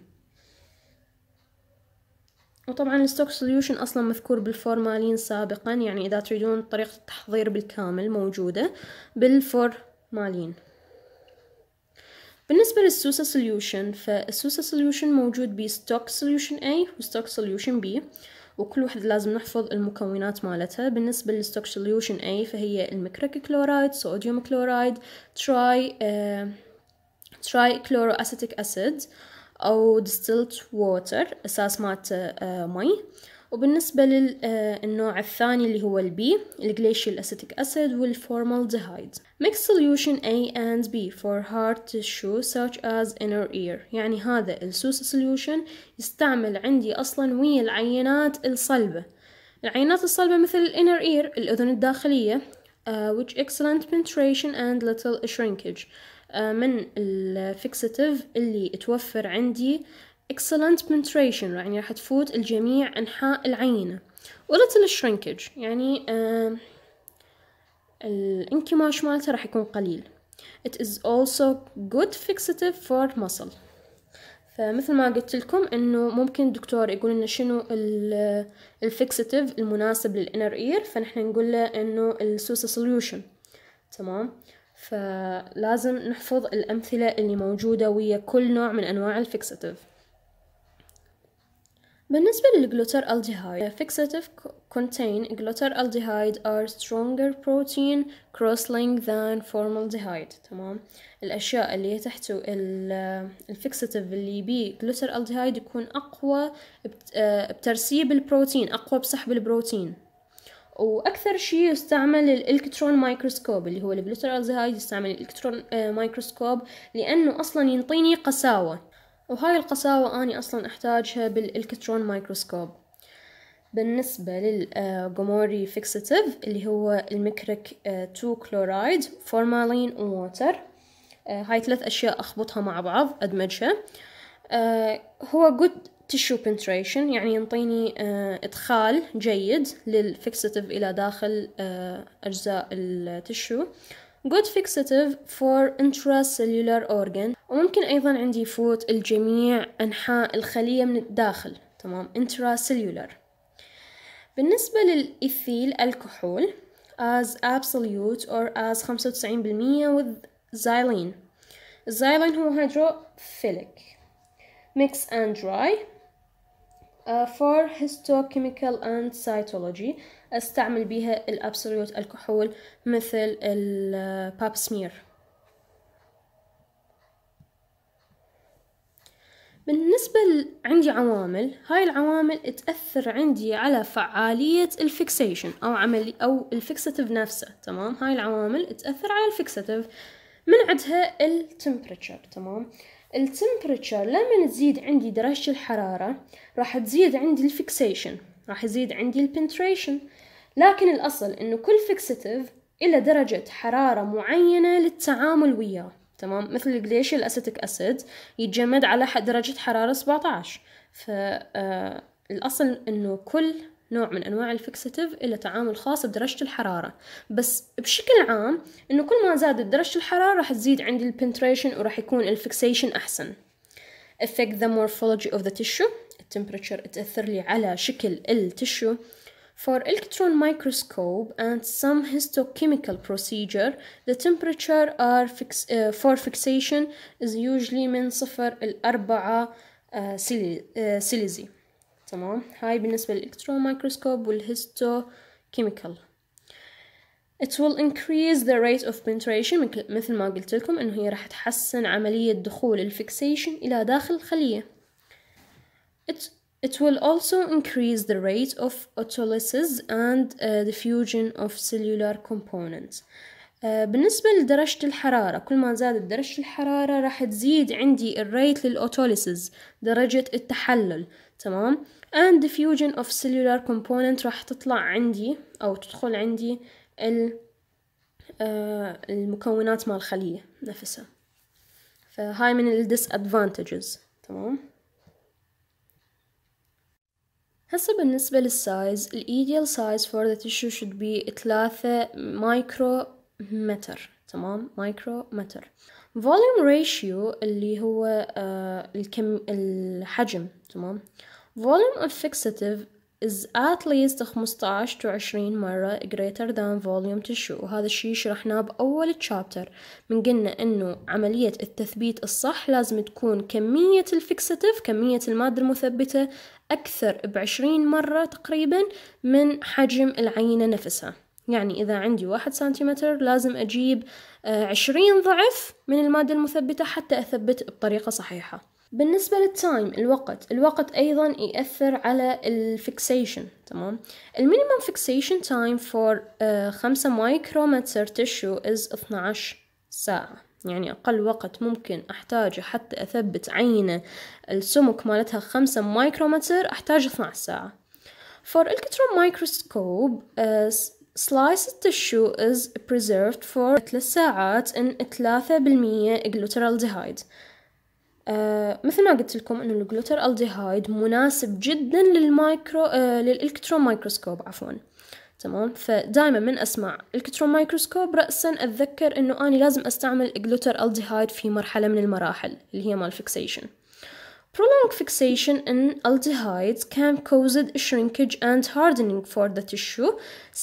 وطبعا الستوك سوليوشن اصلا مذكور بالفورمالين سابقا يعني اذا تريدون طريقة التحضير بالكامل موجودة بالفورمالين بالنسبة للسوسة سوليوشن فالسوسة سوليوشن موجود بستوك سوليوشن اي وستوك سوليوشن بي وكل واحد لازم نحفظ المكونات مالتها بالنسبة للستوك سوليوشن اي فهي المكرك كلورايد صوديوم كلورايد تراي آه، تراي كلورو اسيتك أسيد أو distilled water أساس مات آه، مي وبالنسبة للنوع آه، الثاني اللي هو البي الجليشيال أسيتيك أسيد والفورمال والفورمالدهايد mix solution A and B for heart tissue such as inner ear يعني هذا السوس solution يستعمل عندي أصلا ويا العينات الصلبة العينات الصلبة مثل inner ear الأذن الداخلية uh, which excellent penetration and little shrinkage آه، من الفيكساتيف اللي توفر عندي excellent penetration يعني راح تفوت الجميع أنحاء العينة ولتل shrinkage يعني آه، الانكماش مالته راح يكون قليل It is also good fixative for muscle فمثل ما قلت لكم انه ممكن الدكتور يقول لنا شنو آه، الفيكساتيف المناسب للانر اير فنحن نقول له انه السوسا سوليوشن تمام فلازم نحفظ الأمثلة اللي موجودة ويا كل نوع من أنواع الفيكساتيف بالنسبة للجلوتر الديهايد fixative contain glutar الديهايد are stronger protein cross-linked than formaldehyde. تمام الأشياء اللي تحتوي الفيكساتيف اللي بيه جلوتر الديهايد يكون أقوى آه، بترسيب البروتين أقوى بسحب البروتين واكثر شيء يستعمل الالكترون مايكروسكوب اللي هو البلوترالز هاي يستعمل الالكترون آه، مايكروسكوب لانه اصلا ينطيني قساوه وهاي القساوه اني اصلا احتاجها بالالكترون مايكروسكوب بالنسبة للجموري فيكسيتيف آه، اللي هو المكرك 2 كلورايد فورمالين ووتر هاي ثلاث أشياء أخبطها مع بعض أدمجها آه، هو جود تشو penetration يعني ينطيني آه، إدخال جيد للفيكسيتيف إلى داخل آه، أجزاء التشو good fixative for intracellular organ وممكن أيضا عندي يفوت الجميع أنحاء الخلية من الداخل تمام intracellular بالنسبة للإيثيل الكحول as absolute or as 95% with xylene الزايلين هو هيدروفيليك mix and dry آه، for histochemical and cytology استعمل بها الابسوليوت الكحول مثل الباب آه، سمير بالنسبة عندي عوامل هاي العوامل تأثر عندي على فعالية الفكسيشن أو عملي أو الفكساتيف نفسه تمام هاي العوامل تأثر على الفكساتيف من عدها التمبرتشر تمام التمبرتشر لما تزيد عندي درجة الحرارة راح تزيد عندي الفيكسيشن راح يزيد عندي البنتريشن لكن الأصل إنه كل فيكسيتيف إلى درجة حرارة معينة للتعامل وياه تمام مثل الجليشيال الأسيتيك أسيد يتجمد على درجة حرارة 17 فالأصل آه، إنه كل نوع من أنواع الفكستيف إلى تعامل خاص بدرجة الحرارة بس بشكل عام إنه كل ما زادت درجة الحرارة راح تزيد عندي البنتريشن وراح يكون الفكسيشن أحسن affect the morphology of the tissue temperature تأثر لي على شكل التشو For electron microscope and some histochemical procedure, the temperature are fix, uh, for fixation is usually من صفر الأربعة uh, سيليزي. تمام هاي بالنسبة للإلكترون مايكروسكوب والهيستو كيميكال It will increase the rate of penetration مثل ما قلت لكم انه هي راح تحسن عملية دخول الفيكسيشن الى داخل الخلية It, it will also increase the rate of autolysis and uh, diffusion of cellular components uh, بالنسبة لدرجة الحرارة كل ما زادت درجة الحرارة راح تزيد عندي الريت للأوتوليسز درجة التحلل تمام and diffusion of cellular component راح تطلع عندي أو تدخل عندي آه، المكونات مال الخلية نفسها فهاي من ال disadvantages تمام هسه بالنسبة للسايز ال ideal size for the tissue should be 3 مايكرو متر تمام مايكرو متر volume ratio اللي هو آه، الكم الحجم تمام Volume of fixative is at least 15 to 20 مرة greater than volume tissue وهذا الشي شرحناه بأول chapter من قلنا إنه عملية التثبيت الصح لازم تكون كمية الفكستيف كمية المادة المثبتة أكثر بعشرين مرة تقريبا من حجم العينة نفسها يعني إذا عندي واحد سنتيمتر لازم أجيب آه، عشرين ضعف من المادة المثبتة حتى أثبت بطريقة صحيحة بالنسبة للتايم الوقت الوقت أيضا يأثر على الفكسيشن تمام المينيمم فيكسيشن تايم فور خمسة مايكرومتر تشو از 12 ساعة يعني أقل وقت ممكن أحتاجه حتى أثبت عينة السمك مالتها خمسة مايكرومتر أحتاج 12 ساعة For electron microscope, uh, sliced tissue is preserved for 3 ساعات in 3% glutaraldehyde آه مثل ما قلت لكم انه الجلوتر الديهايد مناسب جدا للمايكرو آه للالكترون مايكروسكوب عفوا تمام فدائما من اسمع الكترون مايكروسكوب راسا اتذكر انه اني لازم استعمل جلوتر الديهايد في مرحله من المراحل اللي هي مال فيكسيشن Prolonged fixation in aldehydes can cause shrinkage and hardening for the tissue,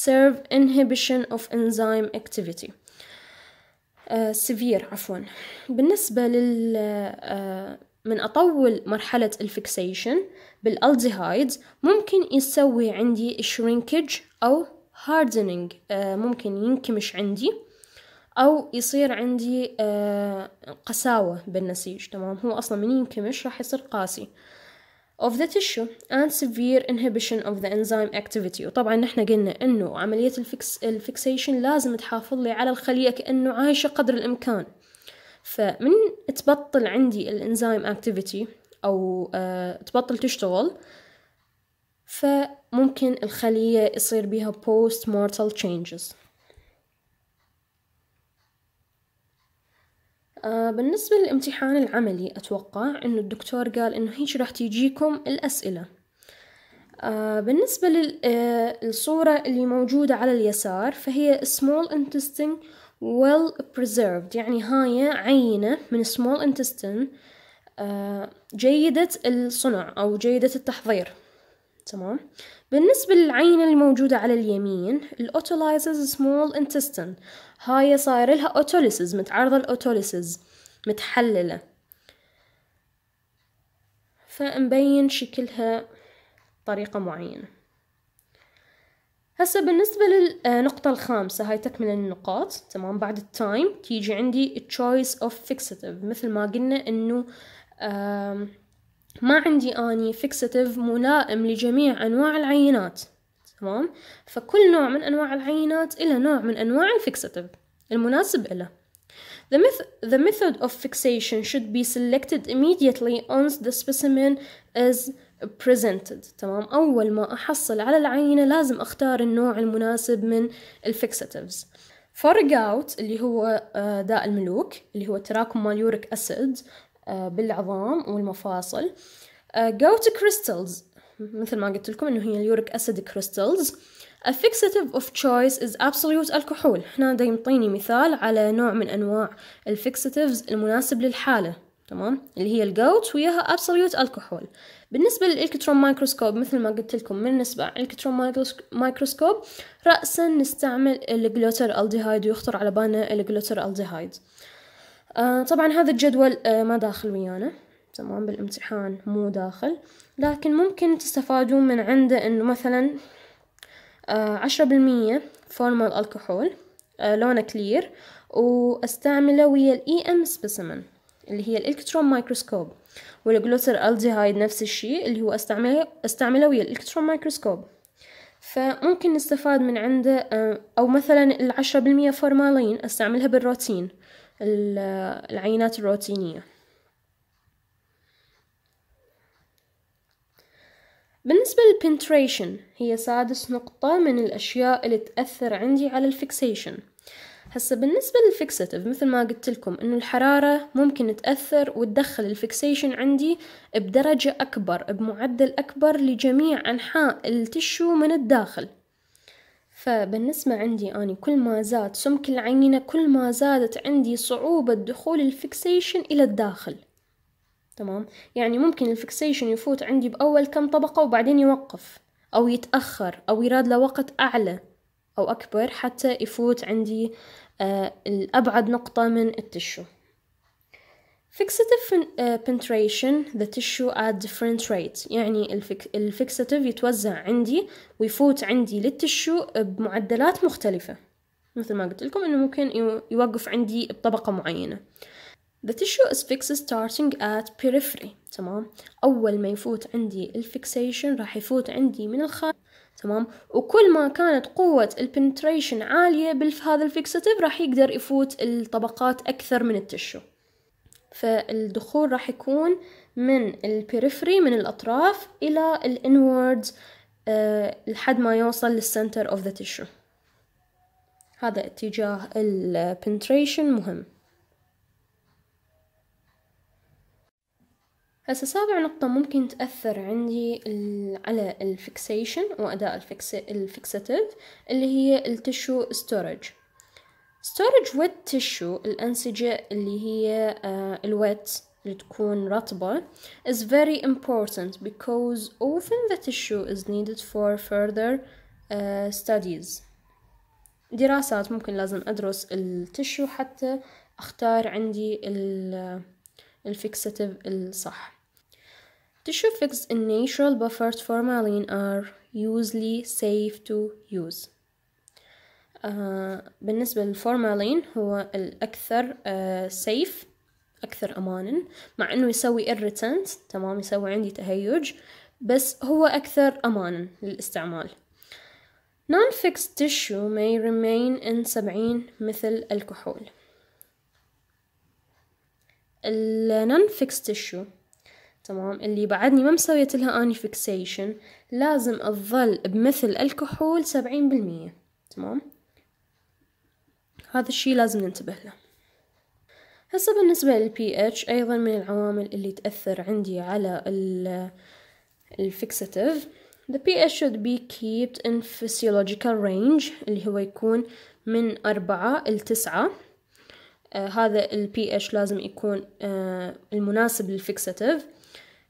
serve inhibition of enzyme activity. سفير آه، عفوا بالنسبة لل آه، من أطول مرحلة الفكسيشن بالألديهايد ممكن يسوي عندي شرينكج أو هاردنينج آه، ممكن ينكمش عندي أو يصير عندي قساوة بالنسيج تمام هو أصلا من ينكمش راح يصير قاسي of the tissue and severe inhibition of the enzyme activity وطبعا نحن قلنا انه عملية الفكس الفكسيشن لازم تحافظ لي على الخلية كأنه عايشة قدر الامكان فمن تبطل عندي الانزيم اكتيفيتي او uh, تبطل تشتغل فممكن الخلية يصير بيها post mortal changes آه بالنسبة للامتحان العملي أتوقع إنه الدكتور قال إنه هيش راح تيجيكم الأسئلة آه بالنسبة للصورة آه، اللي موجودة على اليسار فهي small intestine well preserved يعني هاي عينة من small intestine آه جيدة الصنع أو جيدة التحضير تمام بالنسبة للعينة الموجودة على اليمين الأوتولايزز small intestine هاي صاير لها اوتوليسز متعرضة لأوتوليسز متحللة فمبين شكلها بطريقة معينة هسه بالنسبة للنقطة الخامسة هاي تكمل النقاط تمام بعد التايم تيجي عندي choice of fixative مثل ما قلنا انه ما عندي اني fixative ملائم لجميع انواع العينات تمام فكل نوع من أنواع العينات له نوع من أنواع الفيكساتيف المناسب له The, myth the method of fixation should be selected immediately once the specimen is presented تمام أول ما أحصل على العينة لازم أختار النوع المناسب من الفيكساتيفز فرق اوت اللي هو آه، داء الملوك اللي هو تراكم ماليوريك أسيد آه، بالعظام والمفاصل آه، go to crystals مثل ما قلت لكم انه هي اليوريك اسيد كريستلز الفيكساتيف اوف تشويس از ابسولوت الكحول هنا دا يعطيني مثال على نوع من انواع الفيكساتيفز المناسب للحالة تمام اللي هي الجوت وياها ابسولوت الكحول بالنسبة للإلكترون مايكروسكوب مثل ما قلت لكم نسبة الالكترون مايكروسكوب رأسا نستعمل الجلوتر الديهايد ويخطر على بالنا الجلوتر الديهايد آه طبعا هذا الجدول آه ما داخل ويانا تمام بالامتحان مو داخل لكن ممكن تستفادون من عنده انه مثلا آه، عشرة بالمية فورمال الكحول آه، لونه كلير واستعمله ويا الاي ام سبيسمن اللي هي الالكترون مايكروسكوب والجلوتر الديهايد نفس الشيء اللي هو استعمله استعمله ويا الالكترون مايكروسكوب فممكن نستفاد من عنده آه، او مثلا العشرة بالمية فورمالين استعملها بالروتين العينات الروتينيه بالنسبة للبنتريشن هي سادس نقطة من الأشياء اللي تأثر عندي على الفيكسيشن هسا بالنسبة للفيكساتيف مثل ما قلت لكم إنه الحرارة ممكن تأثر وتدخل الفيكسيشن عندي بدرجة أكبر بمعدل أكبر لجميع أنحاء التشو من الداخل فبالنسبة عندي أني كل ما زاد سمك العينة كل ما زادت عندي صعوبة دخول الفيكسيشن إلى الداخل تمام يعني ممكن الفكسيشن يفوت عندي بأول كم طبقة وبعدين يوقف أو يتأخر أو يراد لوقت أعلى أو أكبر حتى يفوت عندي آه، الأبعد نقطة من التشو Fixative آه، penetration the tissue at different rates يعني الفك... الفكساتيف يتوزع عندي ويفوت عندي للتشو بمعدلات مختلفة مثل ما قلت لكم انه ممكن يوقف عندي بطبقة معينة The tissue is fixed starting at periphery تمام أول ما يفوت عندي الفيكسيشن راح يفوت عندي من الخارج تمام وكل ما كانت قوة البنتريشن عالية بهذا الفيكساتيف راح يقدر يفوت الطبقات أكثر من التشو فالدخول راح يكون من البريفري من الأطراف إلى الانورد أه لحد ما يوصل للسنتر اوف ذا تشو هذا اتجاه البنتريشن مهم هسه سابع نقطة ممكن تأثر عندي على الفيكسيشن وأداء الفيكساتيف اللي هي التشو ستورج ستورج ويت تشو الأنسجة اللي هي آه، الويت اللي تكون رطبة is very important because often the tissue is needed for further آه، studies دراسات ممكن لازم أدرس التشو حتى أختار عندي الفيكساتيف الصح Tissue fixed in natural buffers formalin are usually safe to use آه بالنسبة للفورمالين هو الأكثر آه سيف أكثر أمانا مع أنه يسوي irritant تمام يسوي عندي تهيج بس هو أكثر أمانا للاستعمال Non-fixed tissue may remain in 70 مثل الكحول ال non-fixed tissue تمام اللي بعدني ما مسويت لها اني فيكسيشن لازم تظل بمثل الكحول سبعين بالمية تمام هذا الشي لازم ننتبه له هسه بالنسبة للبي اتش ايضا من العوامل اللي تأثر عندي على الفيكساتيف The pH should be kept in physiological range اللي هو يكون من أربعة لتسعة آه هذا ال pH لازم يكون آه المناسب للفيكساتيف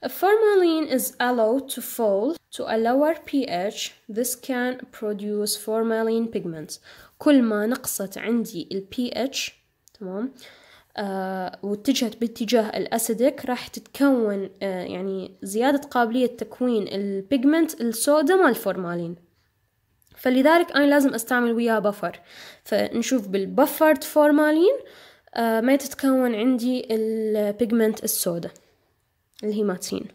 Formalin is allowed to fall to a lower pH. This can produce formalin pigments. كل ما نقصت عندي ال pH تمام آه، واتجهت باتجاه الأسيدك راح تتكون آه، يعني زيادة قابلية تكوين البيجمنت السودا مال الفورمالين فلذلك أنا لازم أستعمل وياه بفر فنشوف بالبفرد فورمالين آه، ما تتكون عندي البيجمنت السودا الهيماتين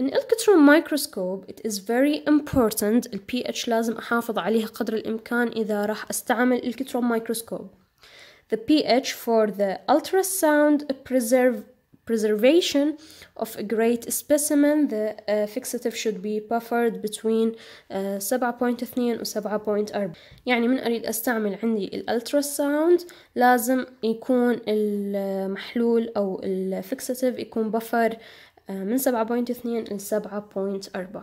in electron microscope it is very important ال pH لازم أحافظ عليها قدر الإمكان إذا راح أستعمل electron microscope the pH for the ultrasound preserve preservation of a great specimen the uh, fixative should be buffered between uh, 7.2 و 7.4 يعني من أريد أستعمل عندي الألتراساوند لازم يكون المحلول أو الفيكساتيف يكون بفر uh, من 7.2 ل 7.4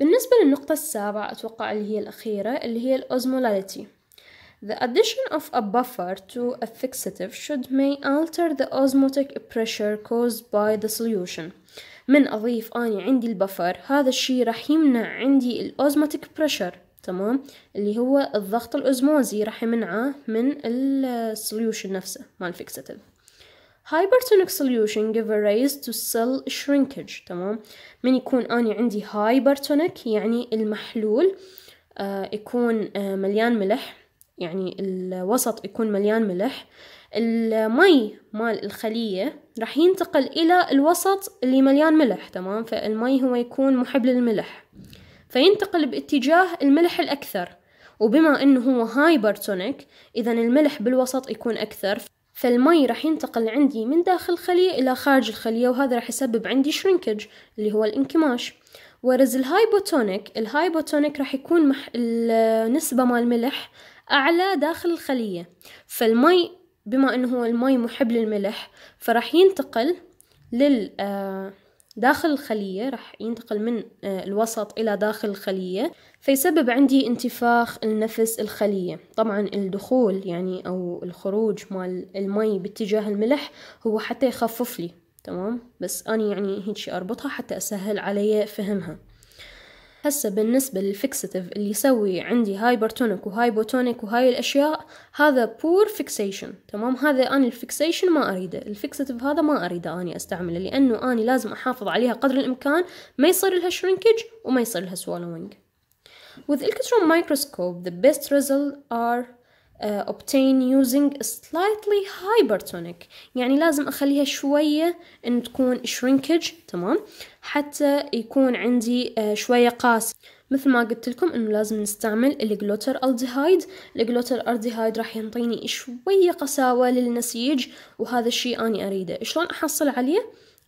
بالنسبة للنقطة السابعة أتوقع اللي هي الأخيرة اللي هي الأوزمولاليتي The addition of a buffer to a fixative should may alter the osmotic pressure caused by the solution. من أضيف أني عندي البفر هذا الشيء راح يمنع عندي الأوزماتيك بريشر تمام اللي هو الضغط الأوزموزي راح يمنعه من السوليوشن نفسه مال الفيكساتيف هايبرتونيك سوليوشن give a rise to cell shrinkage تمام من يكون أني عندي هايبرتونيك يعني المحلول آه يكون آه مليان ملح يعني الوسط يكون مليان ملح المي مال الخلية راح ينتقل إلى الوسط اللي مليان ملح تمام فالمي هو يكون محب للملح فينتقل باتجاه الملح الأكثر وبما أنه هو هايبرتونيك إذا الملح بالوسط يكون أكثر فالمي راح ينتقل عندي من داخل الخلية إلى خارج الخلية وهذا راح يسبب عندي شرينكج اللي هو الانكماش ورز الهايبوتونيك الهايبوتونيك راح يكون مح... النسبة مال الملح أعلى داخل الخلية فالمي بما أنه هو المي محب للملح فراح ينتقل لل آه، داخل الخلية راح ينتقل من آه، الوسط إلى داخل الخلية فيسبب عندي انتفاخ النفس الخلية طبعا الدخول يعني أو الخروج مال المي باتجاه الملح هو حتى يخفف لي تمام بس أنا يعني هيك أربطها حتى أسهل علي فهمها هسه بالنسبة للفكستيف اللي يسوي عندي هايبرتونيك وهايبوتونيك وهاي الأشياء هذا بور فيكسيشن تمام هذا أنا الفكسيشن ما أريده الفكستيف هذا ما أريده أني أستعمله لأنه أني لازم أحافظ عليها قدر الإمكان ما يصير لها شرينكج وما يصير لها سوالوينج With electron microscope, the best results are آه، obtain using slightly hypertonic يعني لازم أخليها شوية إن تكون shrinkage تمام حتى يكون عندي آه، شوية قاس مثل ما قلت لكم انه لازم نستعمل الجلوتر الديهايد الجلوتر الديهايد راح ينطيني شوية قساوة للنسيج وهذا الشيء اني اريده شلون احصل عليه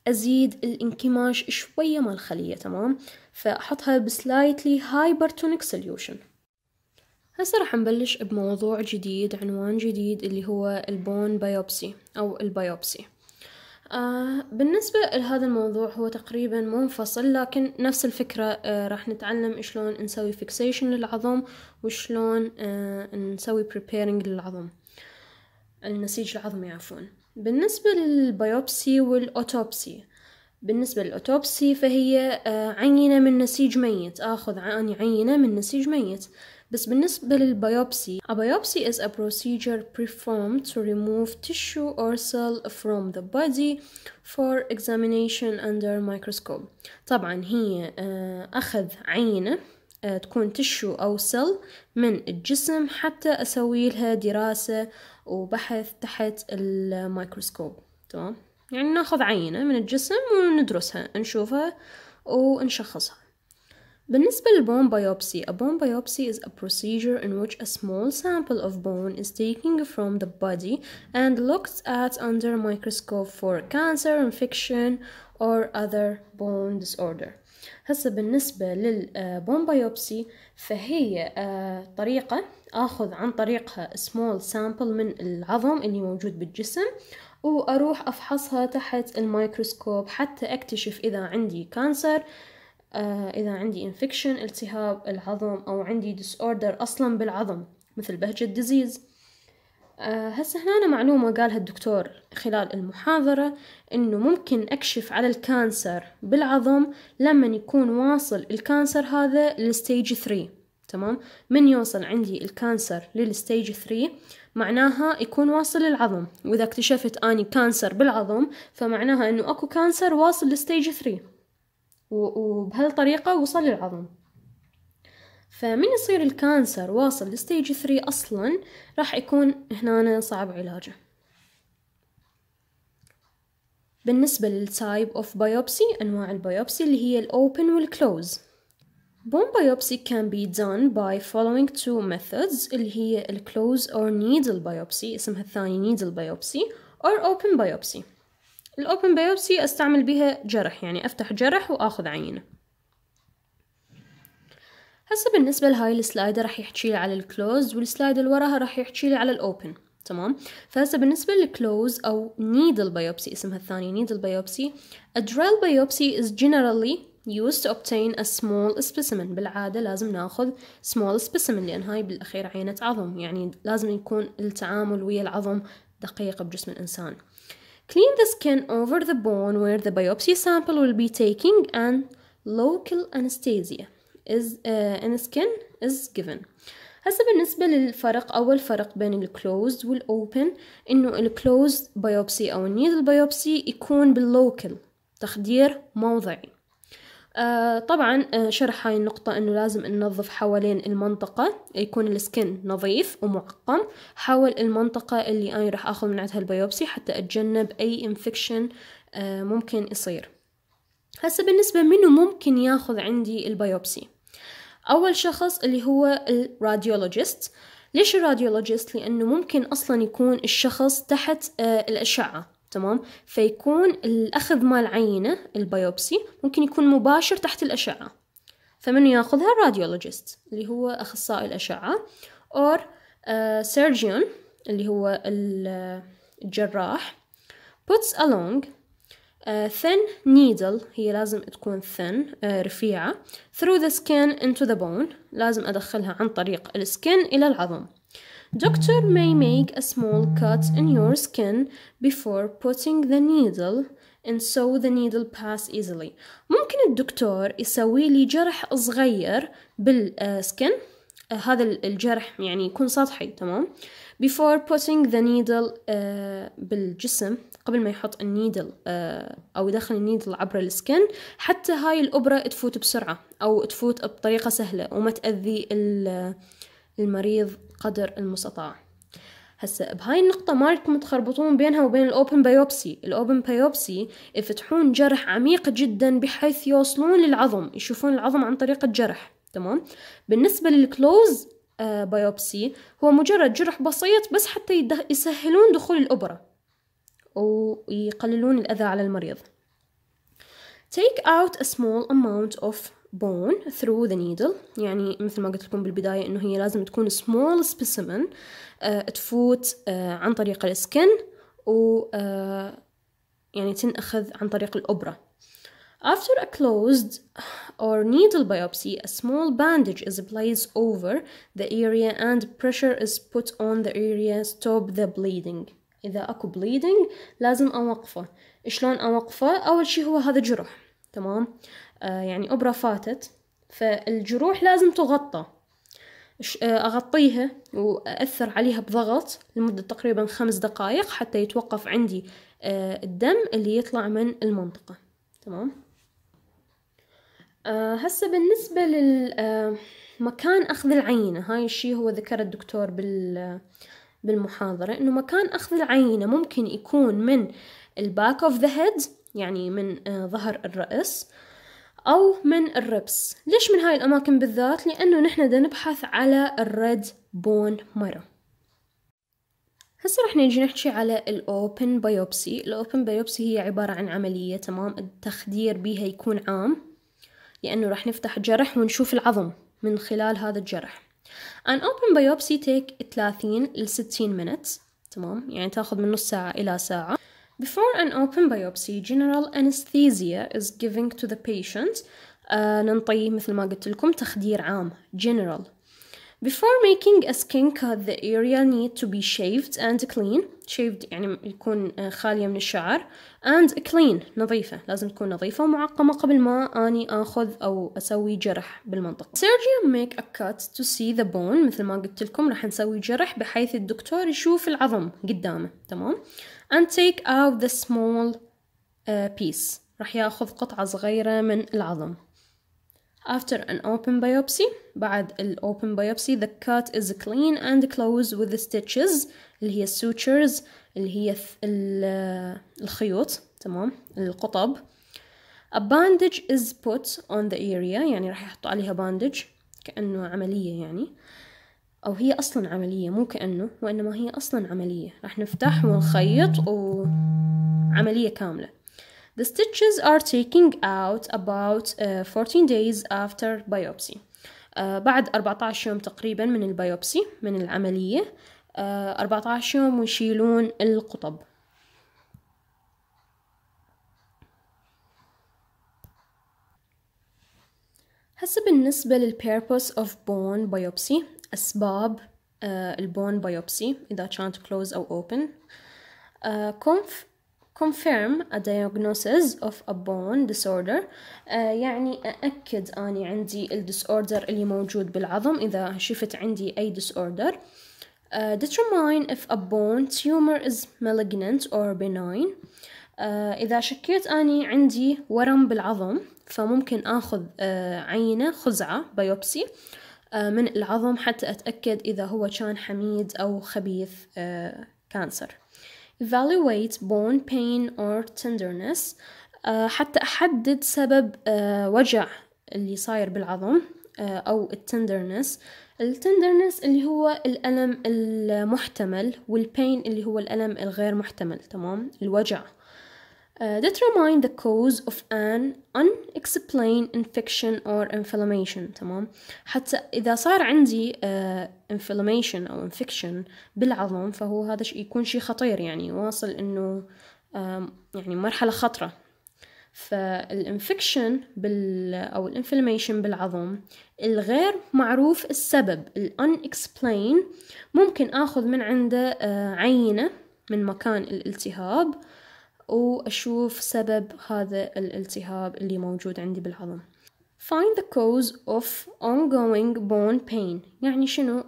ازيد الانكماش شوية مال الخلية تمام فاحطها بسلايتلي هايبرتونيك solution هسه راح نبلش بموضوع جديد عنوان جديد اللي هو البون بايوبسي أو البايوبسي آه بالنسبة لهذا الموضوع هو تقريبا منفصل لكن نفس الفكرة آه راح نتعلم شلون نسوي فيكسيشن للعظم وشلون آه نسوي preparing للعظم النسيج العظمي عفوا بالنسبة للبيوبسي والأوتوبسي بالنسبة للأوتوبسي فهي آه، عينة من نسيج ميت آخذ عينة من نسيج ميت بس بالنسبة للبيوبسي a biopsy is a procedure performed to remove tissue or cell from the body for examination under microscope طبعا هي آه، أخذ عينة آه، تكون تشو أو سل من الجسم حتى أسوي لها دراسة وبحث تحت الميكروسكوب تمام يعني ناخذ عينة من الجسم وندرسها نشوفها ونشخصها بالنسبة للbone biopsy, a bone biopsy is a procedure in which a small sample of bone is taken from the body and looked at under a microscope for cancer, infection or other bone disorder. هسا بالنسبة للبون بايوبسي فهي طريقة آخذ عن طريقها small sample من العظم اللي موجود بالجسم وأروح أفحصها تحت الميكروسكوب حتى أكتشف إذا عندي كانسر آه، إذا عندي infection التهاب العظم أو عندي disorder أصلا بالعظم مثل بهجة ديزيز آه، هسه هنا معلومة قالها الدكتور خلال المحاضرة إنه ممكن أكشف على الكانسر بالعظم لما يكون واصل الكانسر هذا للستيج 3 تمام من يوصل عندي الكانسر للستيج 3 معناها يكون واصل للعظم وإذا اكتشفت أني كانسر بالعظم فمعناها إنه أكو كانسر واصل لستيج 3 وبهالطريقة وصل للعظم فمن يصير الكانسر واصل لستيج 3 أصلا راح يكون هنا صعب علاجه بالنسبة للتايب أوف بايوبسي أنواع البايوبسي اللي هي الأوبن والكلوز Bone biopsy can be done by following two methods اللي هي الكلوز or needle biopsy اسمها الثاني needle biopsy or open biopsy الأوبن بيوبسي أستعمل بها جرح يعني أفتح جرح وأخذ عينة هسا بالنسبة لهاي السلايدة راح يحكي لي على الكلوز والسلايد اللي وراها راح يحكي لي على الأوبن تمام فهسا بالنسبة للكلوز أو نيدل بيوبسي اسمها الثاني نيدل بيوبسي a drill biopsy is generally used to obtain a small specimen بالعادة لازم ناخذ small specimen لأن هاي بالأخير عينة عظم يعني لازم يكون التعامل ويا العظم دقيق بجسم الإنسان Clean the skin over the bone where the biopsy sample will be taking and local anesthesia is uh, in the skin is given. هسه بالنسبة للفرق أول فرق بين ال closed وال open إنه ال closed biopsy or needle biopsy يكون باللوكل تخدير موضعي آه، طبعا آه، شرح هاي النقطة انه لازم ننظف حوالين المنطقة يكون السكن نظيف ومعقم حول المنطقة اللي انا راح اخذ من عندها البيوبسي حتى اتجنب اي انفكشن آه، ممكن يصير هسه بالنسبة منو ممكن ياخذ عندي البيوبسي اول شخص اللي هو الراديولوجيست ليش الراديولوجيست لانه ممكن اصلا يكون الشخص تحت الاشعة تمام فيكون الأخذ مال عينه البيوبسي ممكن يكون مباشر تحت الأشعة فمن ياخذها الراديولوجيست اللي هو أخصائي الأشعة او آه، سيرجيون اللي هو الجراح puts along a آه، thin needle هي لازم تكون thin uh, رفيعة through the skin into the bone لازم أدخلها عن طريق السكن إلى العظم Doctor may make a small cut in your skin before putting the needle and so the needle pass easily. ممكن الدكتور يسوي لي جرح صغير بالسكن uh, آه, آه، هذا الجرح يعني يكون سطحي تمام before putting the needle uh, بالجسم قبل ما يحط النيدل uh, أو يدخل النيدل عبر السكن حتى هاي الأبرة تفوت بسرعة أو تفوت بطريقة سهلة وما تأذي ال للمريض قدر المستطاع هسه بهاي النقطة ما لكم تخربطون بينها وبين الأوبن بايوبسي الأوبن بايوبسي يفتحون جرح عميق جدا بحيث يوصلون للعظم يشوفون العظم عن طريق الجرح تمام بالنسبة للكلوز بايوبسي آه، هو مجرد جرح بسيط بس حتى يسهلون دخول الإبرة ويقللون الأذى على المريض Take out a small amount of bone through the needle يعني مثل ما قلت لكم بالبداية إنه هي لازم تكون small specimen آه تفوت آه عن طريق السكن و آه يعني تنأخذ عن طريق الأبرة After a closed or needle biopsy, a small bandage is placed over the area and pressure is put on the area stop the bleeding. إذا أكو bleeding لازم أوقفه. شلون أوقفه؟ أول شي هو هذا جرح تمام آه، يعني إبرة فاتت فالجروح لازم تغطى آه، أغطيها وأثر عليها بضغط لمدة تقريبا خمس دقائق حتى يتوقف عندي آه، الدم اللي يطلع من المنطقة تمام هسه بالنسبة للمكان أخذ العينة هاي الشي هو ذكر الدكتور بال بالمحاضرة إنه مكان أخذ العينة ممكن يكون من الباك أوف ذا هيد يعني من ظهر الرأس أو من الربس ليش من هاي الأماكن بالذات؟ لأنه نحن دا نبحث على الريد بون مارو هسه رح نجي نحكي على الأوبن بايوبسي الأوبن بايوبسي هي عبارة عن عملية تمام التخدير بيها يكون عام لأنه رح نفتح جرح ونشوف العظم من خلال هذا الجرح An open biopsy take 30 ل 60 minutes تمام يعني تاخذ من نص ساعة إلى ساعة Before an open biopsy, general anesthesia is given to the patient. Uh, ننطي مثل ما قلت لكم تخدير عام general. Before making a skin cut, the area need to be shaved and clean. Shaved يعني يكون uh, خالية من الشعر and clean نظيفة لازم تكون نظيفة ومعقمة قبل ما أني أخذ أو أسوي جرح بالمنطقة. Surgeon make a cut to see the bone مثل ما قلت لكم راح نسوي جرح بحيث الدكتور يشوف العظم قدامه تمام؟ and take out the small uh, piece راح ياخذ قطعة صغيرة من العظم After an open biopsy بعد ال open biopsy the cut is clean and closed with the stitches اللي هي sutures اللي هي الخيوط تمام القطب A bandage is put on the area يعني راح يحطوا عليها bandage كأنه عملية يعني أو هي أصلا عملية مو كأنه وإنما هي أصلا عملية راح نفتح ونخيط وعملية كاملة The stitches are taking out about آه، uh, 14 days after biopsy uh, بعد 14 يوم تقريبا من البيوبسي من العملية uh, آه، 14 يوم ويشيلون القطب هسه بالنسبة لل purpose of bone biopsy أسباب آه، البون بايوبسي إذا كانت close أو open آه، conf confirm a diagnosis of a bone disorder uh, يعني أأكد أني عندي الديسوردر اللي موجود بالعظم إذا شفت عندي أي disorder uh, determine if a bone tumor is malignant or benign uh, إذا شكيت أني عندي ورم بالعظم فممكن أخذ عينة خزعة بيوبسي آه، من العظم حتى أتأكد إذا هو كان حميد أو خبيث كانسر آه، evaluate bone pain or tenderness آه، حتى أحدد سبب وجع اللي صاير بالعظم أو التندرنس التندرنس اللي هو الألم المحتمل والبين اللي هو الألم الغير محتمل تمام الوجع determine uh, the cause of an unexplained infection or inflammation تمام حتى إذا صار عندي uh, inflammation أو infection بالعظم فهو هذا يكون شيء خطير يعني واصل إنه uh, يعني مرحلة خطرة فالانفكشن بال أو الانفلاميشن بالعظم الغير معروف السبب ال unexplained ممكن آخذ من عنده uh, عينة من مكان الالتهاب وأشوف سبب هذا الالتهاب اللي موجود عندي بالعظم find the cause of ongoing bone pain يعني شنو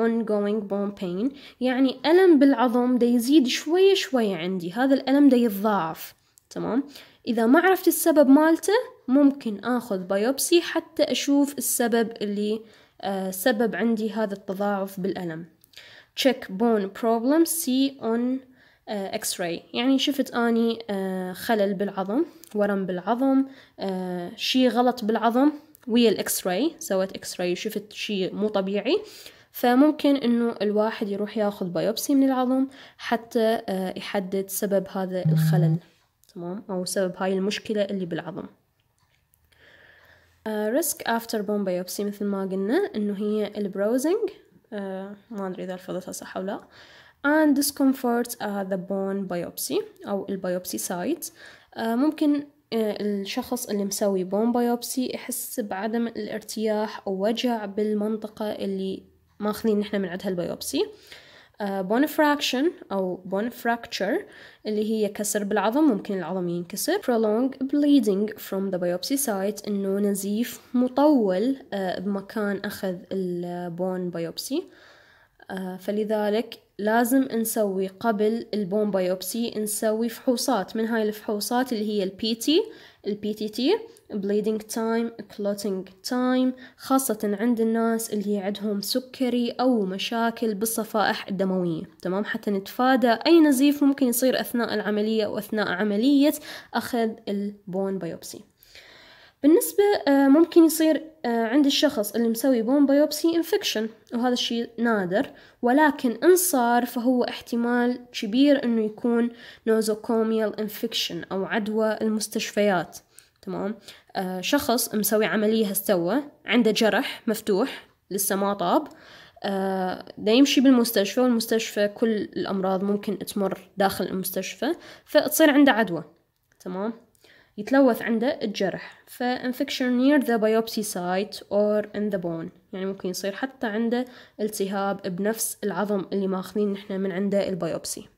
ongoing bone pain يعني ألم بالعظم دا يزيد شوية شوية عندي هذا الألم دا يتضاعف تمام إذا ما عرفت السبب مالته ممكن آخذ بايوبسي حتى أشوف السبب اللي آه سبب عندي هذا التضاعف بالألم check bone problems see on اكس آه، راي يعني شفت اني آه، خلل بالعظم ورم بالعظم آه، شي غلط بالعظم ويا الاكس راي سويت اكس راي وشفت شي مو طبيعي فممكن انه الواحد يروح ياخذ بايوبسي من العظم حتى يحدد سبب هذا الخلل تمام او سبب هاي المشكله اللي بالعظم ريسك افتر بون بايوبسي مثل ما قلنا انه هي البروزنج ما ادري اذا لفظتها صح او لا and discomfort at uh, the bone biopsy أو البيوبسي سايت uh, ممكن uh, الشخص اللي مسوي بون بايوبسي يحس بعدم الارتياح أو وجع بالمنطقة اللي ماخذين نحن من عندها البيوبسي بون فراكشن أو بون فراكتشر اللي هي كسر بالعظم ممكن العظم ينكسر prolonged bleeding from the biopsy site إنه نزيف مطول بمكان أخذ البون بايوبسي فلذلك لازم نسوي قبل البون بايوبسي نسوي فحوصات من هاي الفحوصات اللي هي البي تي البي تي تي بليدنج تايم كلوتنج تايم خاصة عند الناس اللي عندهم سكري أو مشاكل بالصفائح الدموية تمام حتى نتفادى أي نزيف ممكن يصير أثناء العملية أو أثناء عملية أخذ البون بايوبسي بالنسبة آه، ممكن يصير آه، عند الشخص اللي مسوي بون بايوبسي انفكشن وهذا الشيء نادر ولكن إن صار فهو احتمال كبير إنه يكون نوزوكوميال انفكشن أو عدوى المستشفيات تمام آه، شخص مسوي عملية هستوى عنده جرح مفتوح لسه ما طاب دا يمشي بالمستشفى والمستشفى كل الأمراض ممكن تمر داخل المستشفى فتصير عنده عدوى تمام يتلوث عنده الجرح ف infection near the biopsy site or in the bone يعني ممكن يصير حتى عنده التهاب بنفس العظم اللي ماخذين نحن من عنده البيوبسي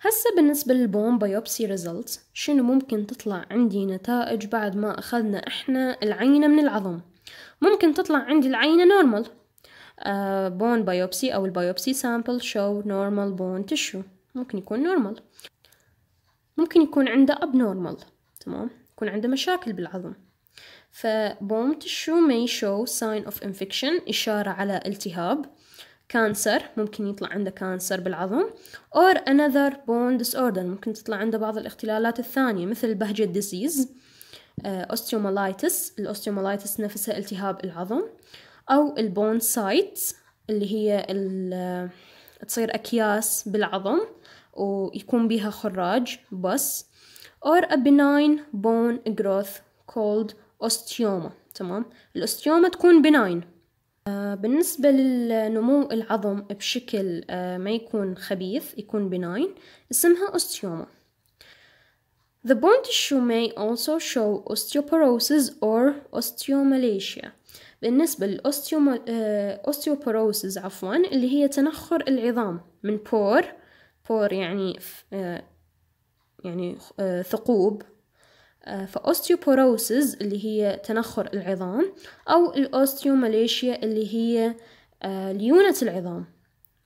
هسه بالنسبة للبون بايوبسي ريزلت شنو ممكن تطلع عندي نتائج بعد ما أخذنا إحنا العينة من العظم ممكن تطلع عندي العينة نورمال بون بايوبسي أو البايوبسي سامبل شو نورمال بون تشو ممكن يكون نورمال ممكن يكون عنده نورمال تمام يكون عنده مشاكل بالعظم فبومت شو may show sign of infection إشارة على التهاب كانسر ممكن يطلع عنده كانسر بالعظم or another bone disorder ممكن تطلع عنده بعض الاختلالات الثانية مثل بهجة ديزيز آه، osteomyelitis الاوستيومالايتس نفسها التهاب العظم أو البون سايت اللي هي تصير أكياس بالعظم ويكون بها خراج بس or a benign bone growth called osteoma تمام الاستيوما تكون benign آه، بالنسبة للنمو العظم بشكل آه، ما يكون خبيث يكون benign اسمها osteoma The bone tissue may also show osteoporosis or osteomalacia بالنسبة للأوستيوبروسز آه، عفوا اللي هي تنخر العظام من pore فور يعني يعني آه، ثقوب آه، فأوستيوبوروسز اللي هي تنخر العظام أو الأوستيوماليشيا اللي هي آه، ليونة العظام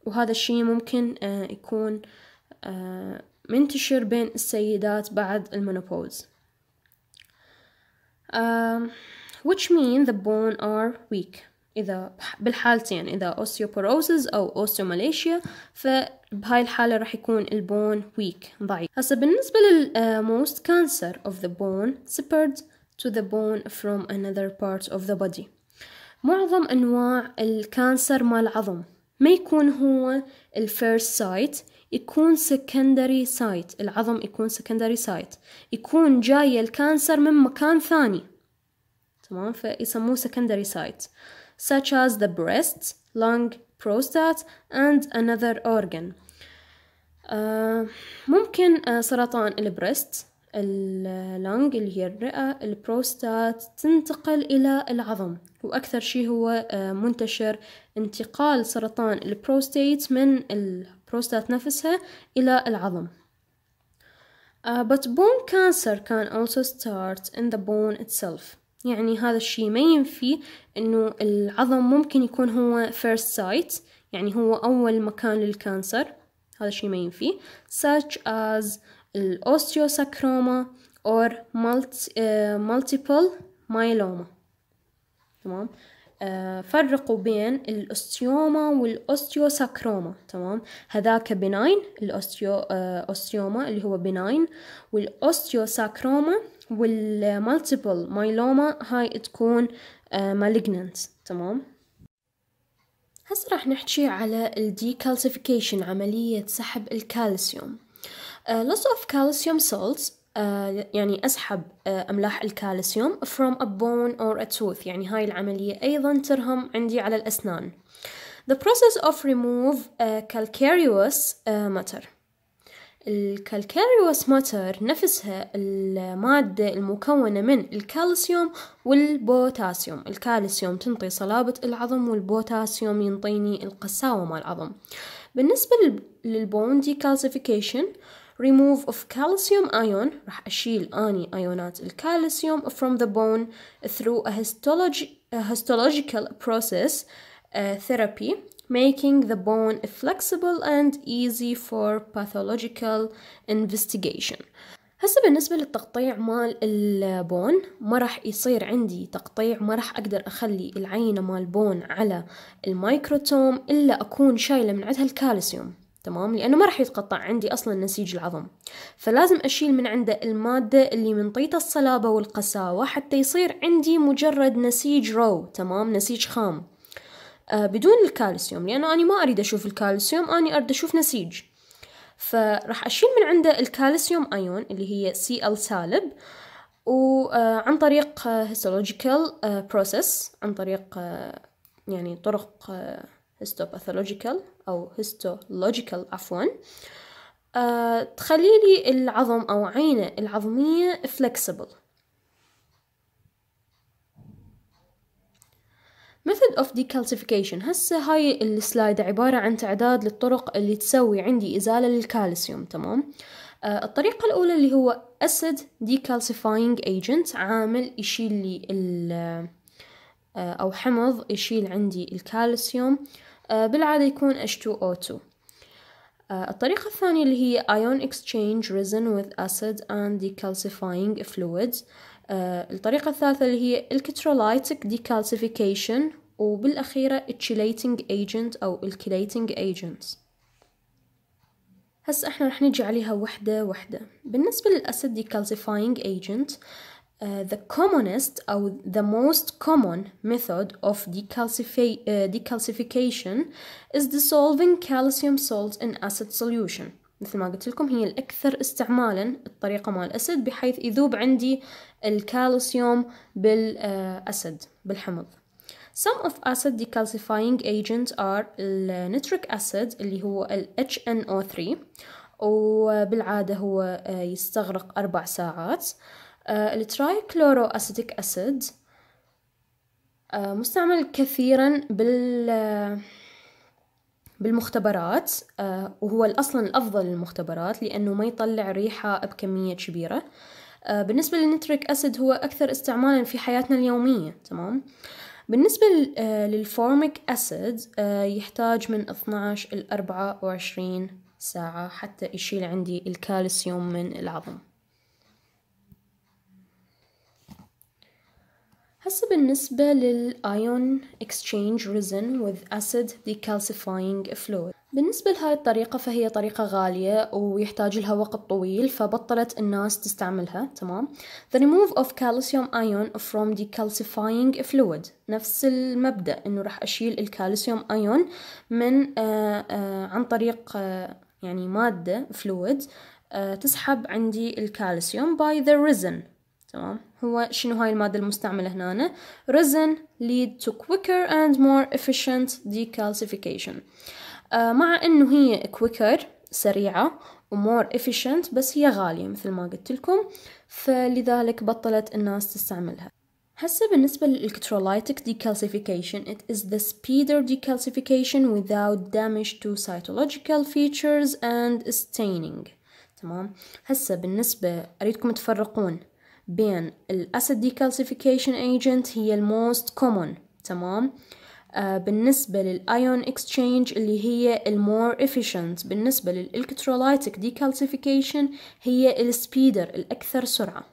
وهذا الشيء ممكن يكون منتشر بين السيدات بعد المونوبوز which mean the bone are weak إذا بالحالتين إذا أوستيوبوروزز أو أوستيوماليشيا فبهاي الحالة راح يكون البون ويك ضعيف هسا بالنسبة لل آه، most cancer of the bone separate to the bone from another part of the body معظم أنواع الكانسر مال العظم ما يكون هو الفيرست سايت يكون سكندري سايت العظم يكون سكندري سايت يكون جاي الكانسر من مكان ثاني تمام فيسموه سكندري سايت such as the breast, lung, prostate and another organ uh, ممكن uh, سرطان البريست اللنج اللي هي الرئة البروستات تنتقل إلى العظم وأكثر شيء هو uh, منتشر انتقال سرطان البروستات من البروستات نفسها إلى العظم Uh, but bone cancer can also start in the bone itself. يعني هذا الشيء ما ينفي انه العظم ممكن يكون هو first site يعني هو اول مكان للكانسر هذا الشيء ما ينفي such as الاوستيوساكروما or آه، multiple myeloma تمام آه، فرقوا بين الاستيوما والاستيوساكروما تمام هذاك بناين الاستيو آه، اللي هو بناين والاستيوساكروما والمالتيبل مايلوما هاي تكون مالجننت آه، تمام هسه راح نحكي على الديكالسيفيكيشن عملية سحب الكالسيوم آه، loss of calcium salts آه، يعني أسحب أملاح الكالسيوم from a bone or a tooth يعني هاي العملية أيضا ترهم عندي على الأسنان The process of remove calcareous matter الكالكاريوس ماتر نفسها المادة المكونة من الكالسيوم والبوتاسيوم الكالسيوم تنطي صلابة العظم والبوتاسيوم ينطيني القساوة مال العظم بالنسبة للبون دي كالسيفيكيشن remove of calcium ion راح أشيل أني أيونات الكالسيوم from the bone through a histology, a histological process uh, therapy making the bone flexible and easy for pathological investigation هسه بالنسبة للتقطيع مال البون ما راح يصير عندي تقطيع ما راح أقدر أخلي العينة مال بون على الميكروتوم إلا أكون شايلة من عندها الكالسيوم تمام لأنه ما راح يتقطع عندي أصلا نسيج العظم فلازم أشيل من عنده المادة اللي منطيته الصلابة والقساوة حتى يصير عندي مجرد نسيج رو تمام نسيج خام آه، بدون الكالسيوم لأنه أنا ما أريد أشوف الكالسيوم أنا أريد أشوف نسيج فراح أشيل من عنده الكالسيوم أيون اللي هي Cl سالب وعن طريق هيستولوجيكال بروسيس عن طريق آه، آه، يعني طرق histopathological أو histological عفوا تخلي لي العظم أو عينة العظمية فلكسبل method of decalcification هسه هاي السلايد عبارة عن تعداد للطرق اللي تسوي عندي إزالة للكالسيوم تمام آه الطريقة الأولى اللي هو acid decalcifying agent عامل يشيل لي ال آه، أو حمض يشيل عندي الكالسيوم آه بالعادة يكون H2O2 آه الطريقه الثانية اللي هي ion exchange resin with acid and decalcifying fluids آه، الطريقة الثالثة اللي هي الكترولايتك ديكالسيفيكيشن وبالأخيرة التشيليتنج ايجنت أو الكيليتنج ايجنت هسا احنا رح نجي عليها وحدة وحدة بالنسبة للأسيد ديكالسيفاينج ايجنت Uh, the commonest or the most common method of decalcifi uh, decalcification is dissolving calcium salt in acid solution مثل ما قلت لكم هي الأكثر استعمالا الطريقة مال الأسد بحيث يذوب عندي الكالسيوم بالأسد بالحمض Some of acid decalcifying agents are النتريك acid اللي هو ال HNO3 وبالعادة هو آه، يستغرق أربع ساعات آه، الترايكلورو أسيتيك أسيد آه، مستعمل كثيرا بال بالمختبرات آه، وهو أصلا الأفضل للمختبرات لأنه ما يطلع ريحة بكمية كبيرة آه، بالنسبة للنتريك أسيد هو أكثر استعمالا في حياتنا اليومية تمام بالنسبة آه، للفورميك أسيد يحتاج من 12 إلى 24 ساعة حتى يشيل عندي الكالسيوم من العظم هسه بالنسبة للآيون exchange resin with acid decalcifying fluid بالنسبة لهاي الطريقة فهي طريقة غالية ويحتاج لها وقت طويل فبطلت الناس تستعملها تمام The remove of calcium ion from decalcifying fluid نفس المبدأ انه راح اشيل الكالسيوم ايون من آآ آه، آآ آه، عن طريق آه، يعني مادة فلويد تسحب عندي الكالسيوم by the resin تمام هو شنو هاي المادة المستعملة هنا resin lead to quicker and more efficient decalcification آه مع انه هي quicker سريعة more efficient بس هي غالية مثل ما قلت لكم فلذلك بطلت الناس تستعملها هسه بالنسبة للإلكترولايتك decalcification it is the speeder decalcification without damage to cytological features and staining تمام هسه بالنسبة أريدكم تفرقون بين الاسيد ديكالسيفيكيشن ايجنت هي الموست كومون تمام آه بالنسبة للأيون اكسشينج اللي هي المور efficient بالنسبة للإلكترولايتك ديكالسيفيكيشن هي السبيدر الأكثر سرعة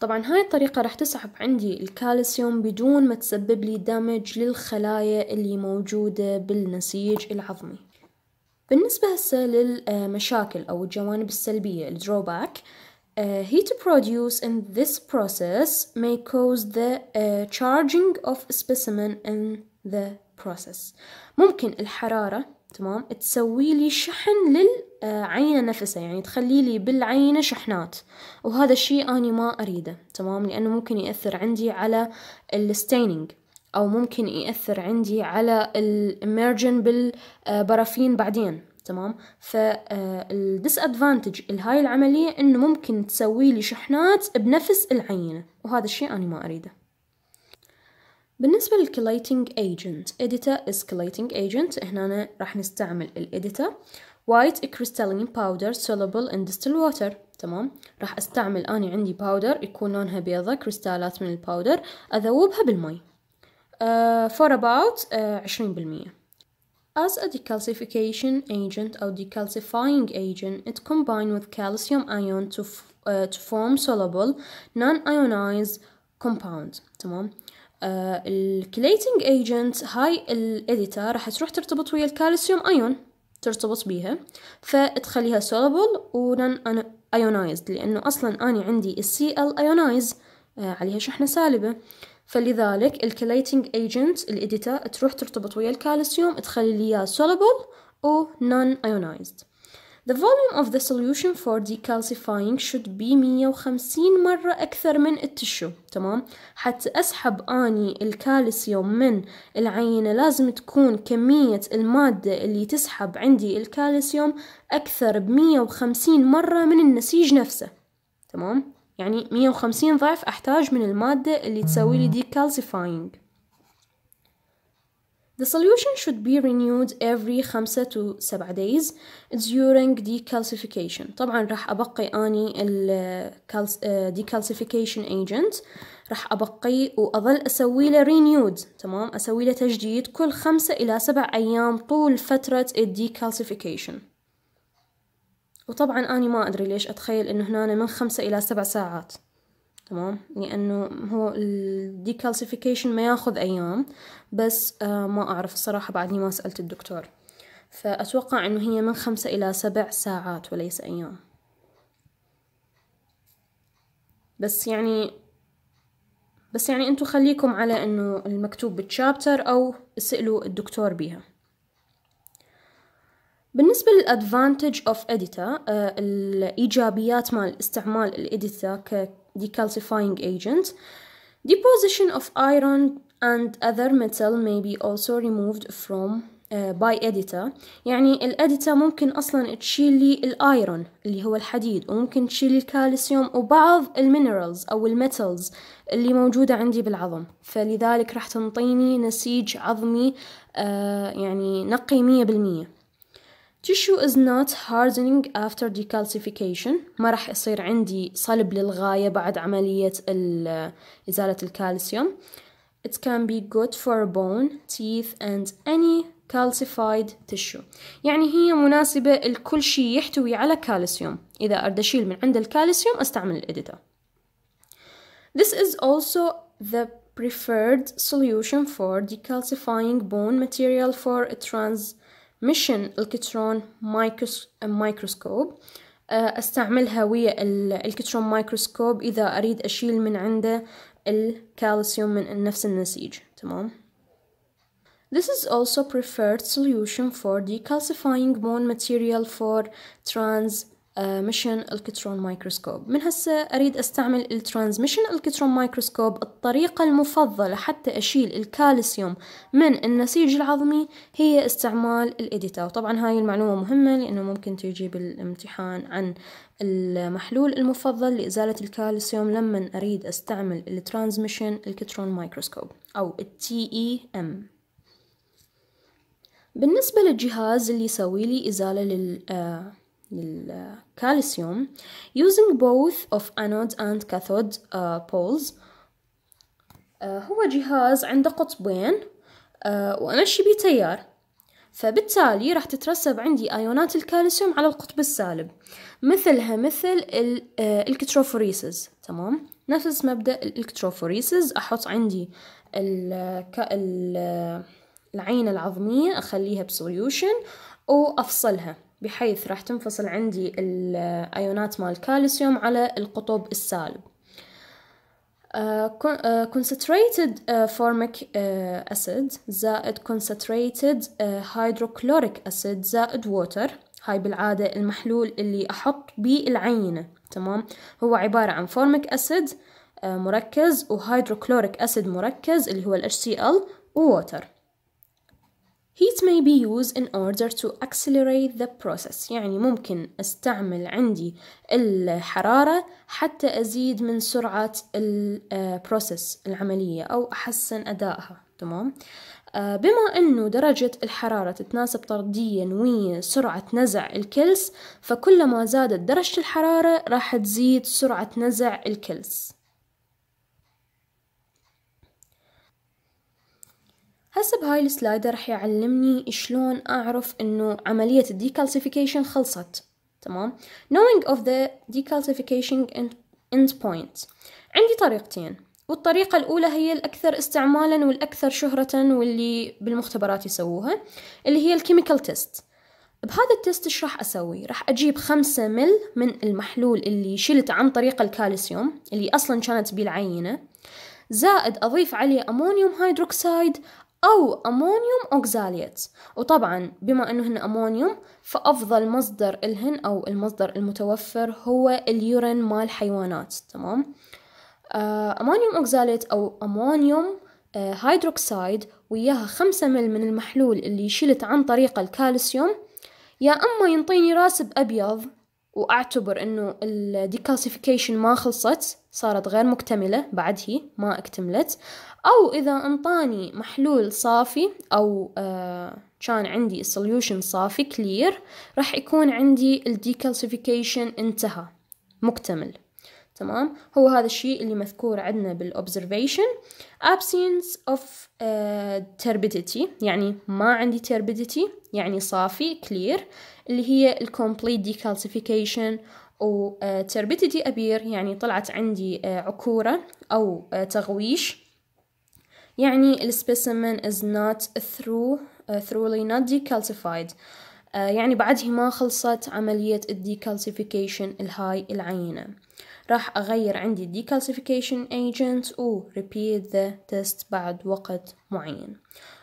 طبعا هاي الطريقة راح تسحب عندي الكالسيوم بدون ما تسبب لي دامج للخلايا اللي موجودة بالنسيج العظمي بالنسبة هسه للمشاكل آه، أو الجوانب السلبية الدروباك Uh, heat produced in this process may cause the uh, charging of specimen in the process ممكن الحرارة تمام تسوي لي شحن للعينة uh, نفسها يعني تخلي لي بالعينة شحنات وهذا الشيء أنا ما أريده تمام لأنه ممكن يأثر عندي على الستينينج أو ممكن يأثر عندي على الإمرجن بالبرافين uh, بعدين تمام فالديس ادفانتج لهاي العمليه انه ممكن تسوي لي شحنات بنفس العينه وهذا الشيء انا ما اريده بالنسبة للكليتنج ايجنت اديتا از كليتنج ايجنت هنا راح نستعمل الاديتا وايت كريستالين باودر سولبل ان ديستل ووتر تمام راح استعمل اني عندي باودر يكون لونها بيضة كريستالات من الباودر اذوبها بالمي uh, اباوت uh, 20% As a decalcification agent or decalcifying agent, it combines with calcium ion to, uh, to form soluble non-ionized compound تمام آه، الكليتنج ايجنت هاي الاديتا راح تروح ترتبط ويا الكالسيوم ايون ترتبط بيها فتخليها سولبل ونن ايونايزد لانه اصلا اني عندي السي ال ايونايز آه، عليها شحنه سالبه فلذلك الكليتنج ايجنت الاديتا تروح ترتبط ويا الكالسيوم تخلي لي اياه سولبل او non ionized The volume of the solution for decalcifying should be 150 مرة أكثر من التشو تمام حتى أسحب أني الكالسيوم من العينة لازم تكون كمية المادة اللي تسحب عندي الكالسيوم أكثر ب 150 مرة من النسيج نفسه تمام يعني 150 ضعف أحتاج من المادة اللي تسوي لي decalcifying The solution should be renewed every 5 to 7 days during decalcification طبعا راح أبقي أني ال decalcification agent راح أبقي وأظل أسوي له renewed تمام أسوي له تجديد كل خمسة إلى سبع أيام طول فترة decalcification وطبعا أني ما أدري ليش أتخيل إنه هنا من خمسة إلى سبع ساعات تمام لأنه هو الديكالسيفيكيشن ما ياخذ أيام بس آه ما أعرف الصراحة بعدني ما سألت الدكتور فأتوقع إنه هي من خمسة إلى سبع ساعات وليس أيام بس يعني بس يعني انتو خليكم على انه المكتوب بالشابتر او اسألوا الدكتور بيها بالنسبة للأدفانتج أوف إديتا آه، الإيجابيات مال استعمال الإديتا كديكالسيفاينج إيجنت agent deposition of iron and other metal may be also removed from باي uh, اديتا يعني الاديتا ممكن اصلا تشيل لي الايرون اللي هو الحديد وممكن تشيل لي الكالسيوم وبعض المينرالز او الميتالز اللي موجودة عندي بالعظم فلذلك راح تنطيني نسيج عظمي uh, يعني نقي مية بالمية tissue is not hardening after decalcification ما راح يصير عندي صلب للغاية بعد عملية إزالة الكالسيوم It can be good for bone, teeth and any calcified tissue يعني هي مناسبة لكل شيء يحتوي على كالسيوم إذا أرد أشيل من عند الكالسيوم أستعمل الإديتا This is also the preferred solution for decalcifying bone material for a trans مشن الكترون مايكروسكوب آه، استعملها ويا الكترون مايكروسكوب اذا اريد اشيل من عنده الكالسيوم من نفس النسيج تمام This is also preferred solution for decalcifying bone material for trans ميشن آه، الكترون مايكروسكوب من هسه أريد أستعمل الترانزميشن الكترون مايكروسكوب الطريقة المفضلة حتى أشيل الكالسيوم من النسيج العظمي هي استعمال الإيديتا وطبعا هاي المعلومة مهمة لأنه ممكن تيجي بالامتحان عن المحلول المفضل لإزالة الكالسيوم لما أريد أستعمل الترانزميشن الكترون مايكروسكوب أو التي اي ام e بالنسبة للجهاز اللي يسوي لي إزالة لل آه، للكالسيوم using both of anode and cathode uh, poles uh, هو جهاز عنده قطبين uh, وأمشي بيه تيار فبالتالي راح تترسب عندي أيونات الكالسيوم على القطب السالب مثلها مثل الالكتروفوريسز uh, تمام نفس مبدأ الالكتروفوريسز أحط عندي العينة العظمية أخليها بسوليوشن وأفصلها بحيث راح تنفصل عندي الايونات مال الكالسيوم على القطب السالب آه، آه، concentrated آه، formic acid زائد concentrated hydrochloric acid زائد water هاي بالعادة المحلول اللي أحط بيه العينة تمام هو عبارة عن فورميك أسيد مركز وهيدروكلوريك أسيد مركز اللي هو ال HCl ووتر Heat may be used in order to accelerate the process يعني ممكن استعمل عندي الحرارة حتى أزيد من سرعة البروسيس آه، العملية أو أحسن أدائها تمام آه، بما أنه درجة الحرارة تتناسب طرديا ويا سرعة نزع الكلس فكلما زادت درجة الحرارة راح تزيد سرعة نزع الكلس هسه بهاي السلايدر رح يعلمني شلون اعرف انه عملية الديكالسيفيكيشن خلصت تمام knowing of the decalcification end point عندي طريقتين والطريقة الأولى هي الأكثر استعمالا والأكثر شهرة واللي بالمختبرات يسووها اللي هي الكيميكال تيست بهذا التست ايش راح اسوي؟ راح اجيب خمسة مل من المحلول اللي شلت عن طريق الكالسيوم اللي اصلا كانت بيه العينة زائد اضيف عليه امونيوم هيدروكسيد أو أمونيوم أوكزاليت وطبعا بما أنهن أمونيوم فأفضل مصدر الهن أو المصدر المتوفر هو اليورين مال حيوانات تمام آه، أمونيوم أوكزاليت أو أمونيوم آه، هيدروكسايد وياها خمسة مل من المحلول اللي شلت عن طريق الكالسيوم يا أما ينطيني راسب أبيض وأعتبر أنه الديكالسيفيكيشن ما خلصت صارت غير مكتملة بعد هي ما اكتملت أو إذا انطاني محلول صافي أو آه كان عندي solution صافي كلير راح يكون عندي decalcification انتهى مكتمل تمام هو هذا الشيء اللي مذكور عندنا بالobservation absence of uh, turbidity يعني ما عندي turbidity يعني صافي clear اللي هي complete decalcification وتربتي دي أبير يعني طلعت عندي آه، عكورة أو آه، تغويش يعني السبيسمن is not through آه، thoroughly not decalcified يعني بعدها ما خلصت عملية الديكالسيفيكيشن الهاي العينة راح أغير عندي decalcification agent و repeat the test بعد وقت معين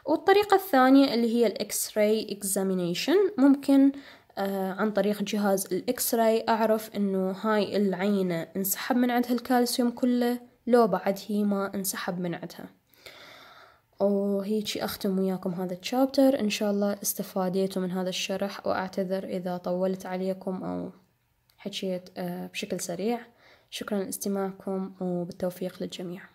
والطريقة الثانية اللي هي الإكس راي examination ممكن آه، عن طريق جهاز الإكس راي أعرف إنه هاي العينة انسحب من عندها الكالسيوم كله لو بعد هي ما انسحب من عندها وهيجي أختم وياكم هذا الشابتر إن شاء الله استفاديتوا من هذا الشرح وأعتذر إذا طولت عليكم أو حكيت آه، بشكل سريع شكرا لاستماعكم وبالتوفيق للجميع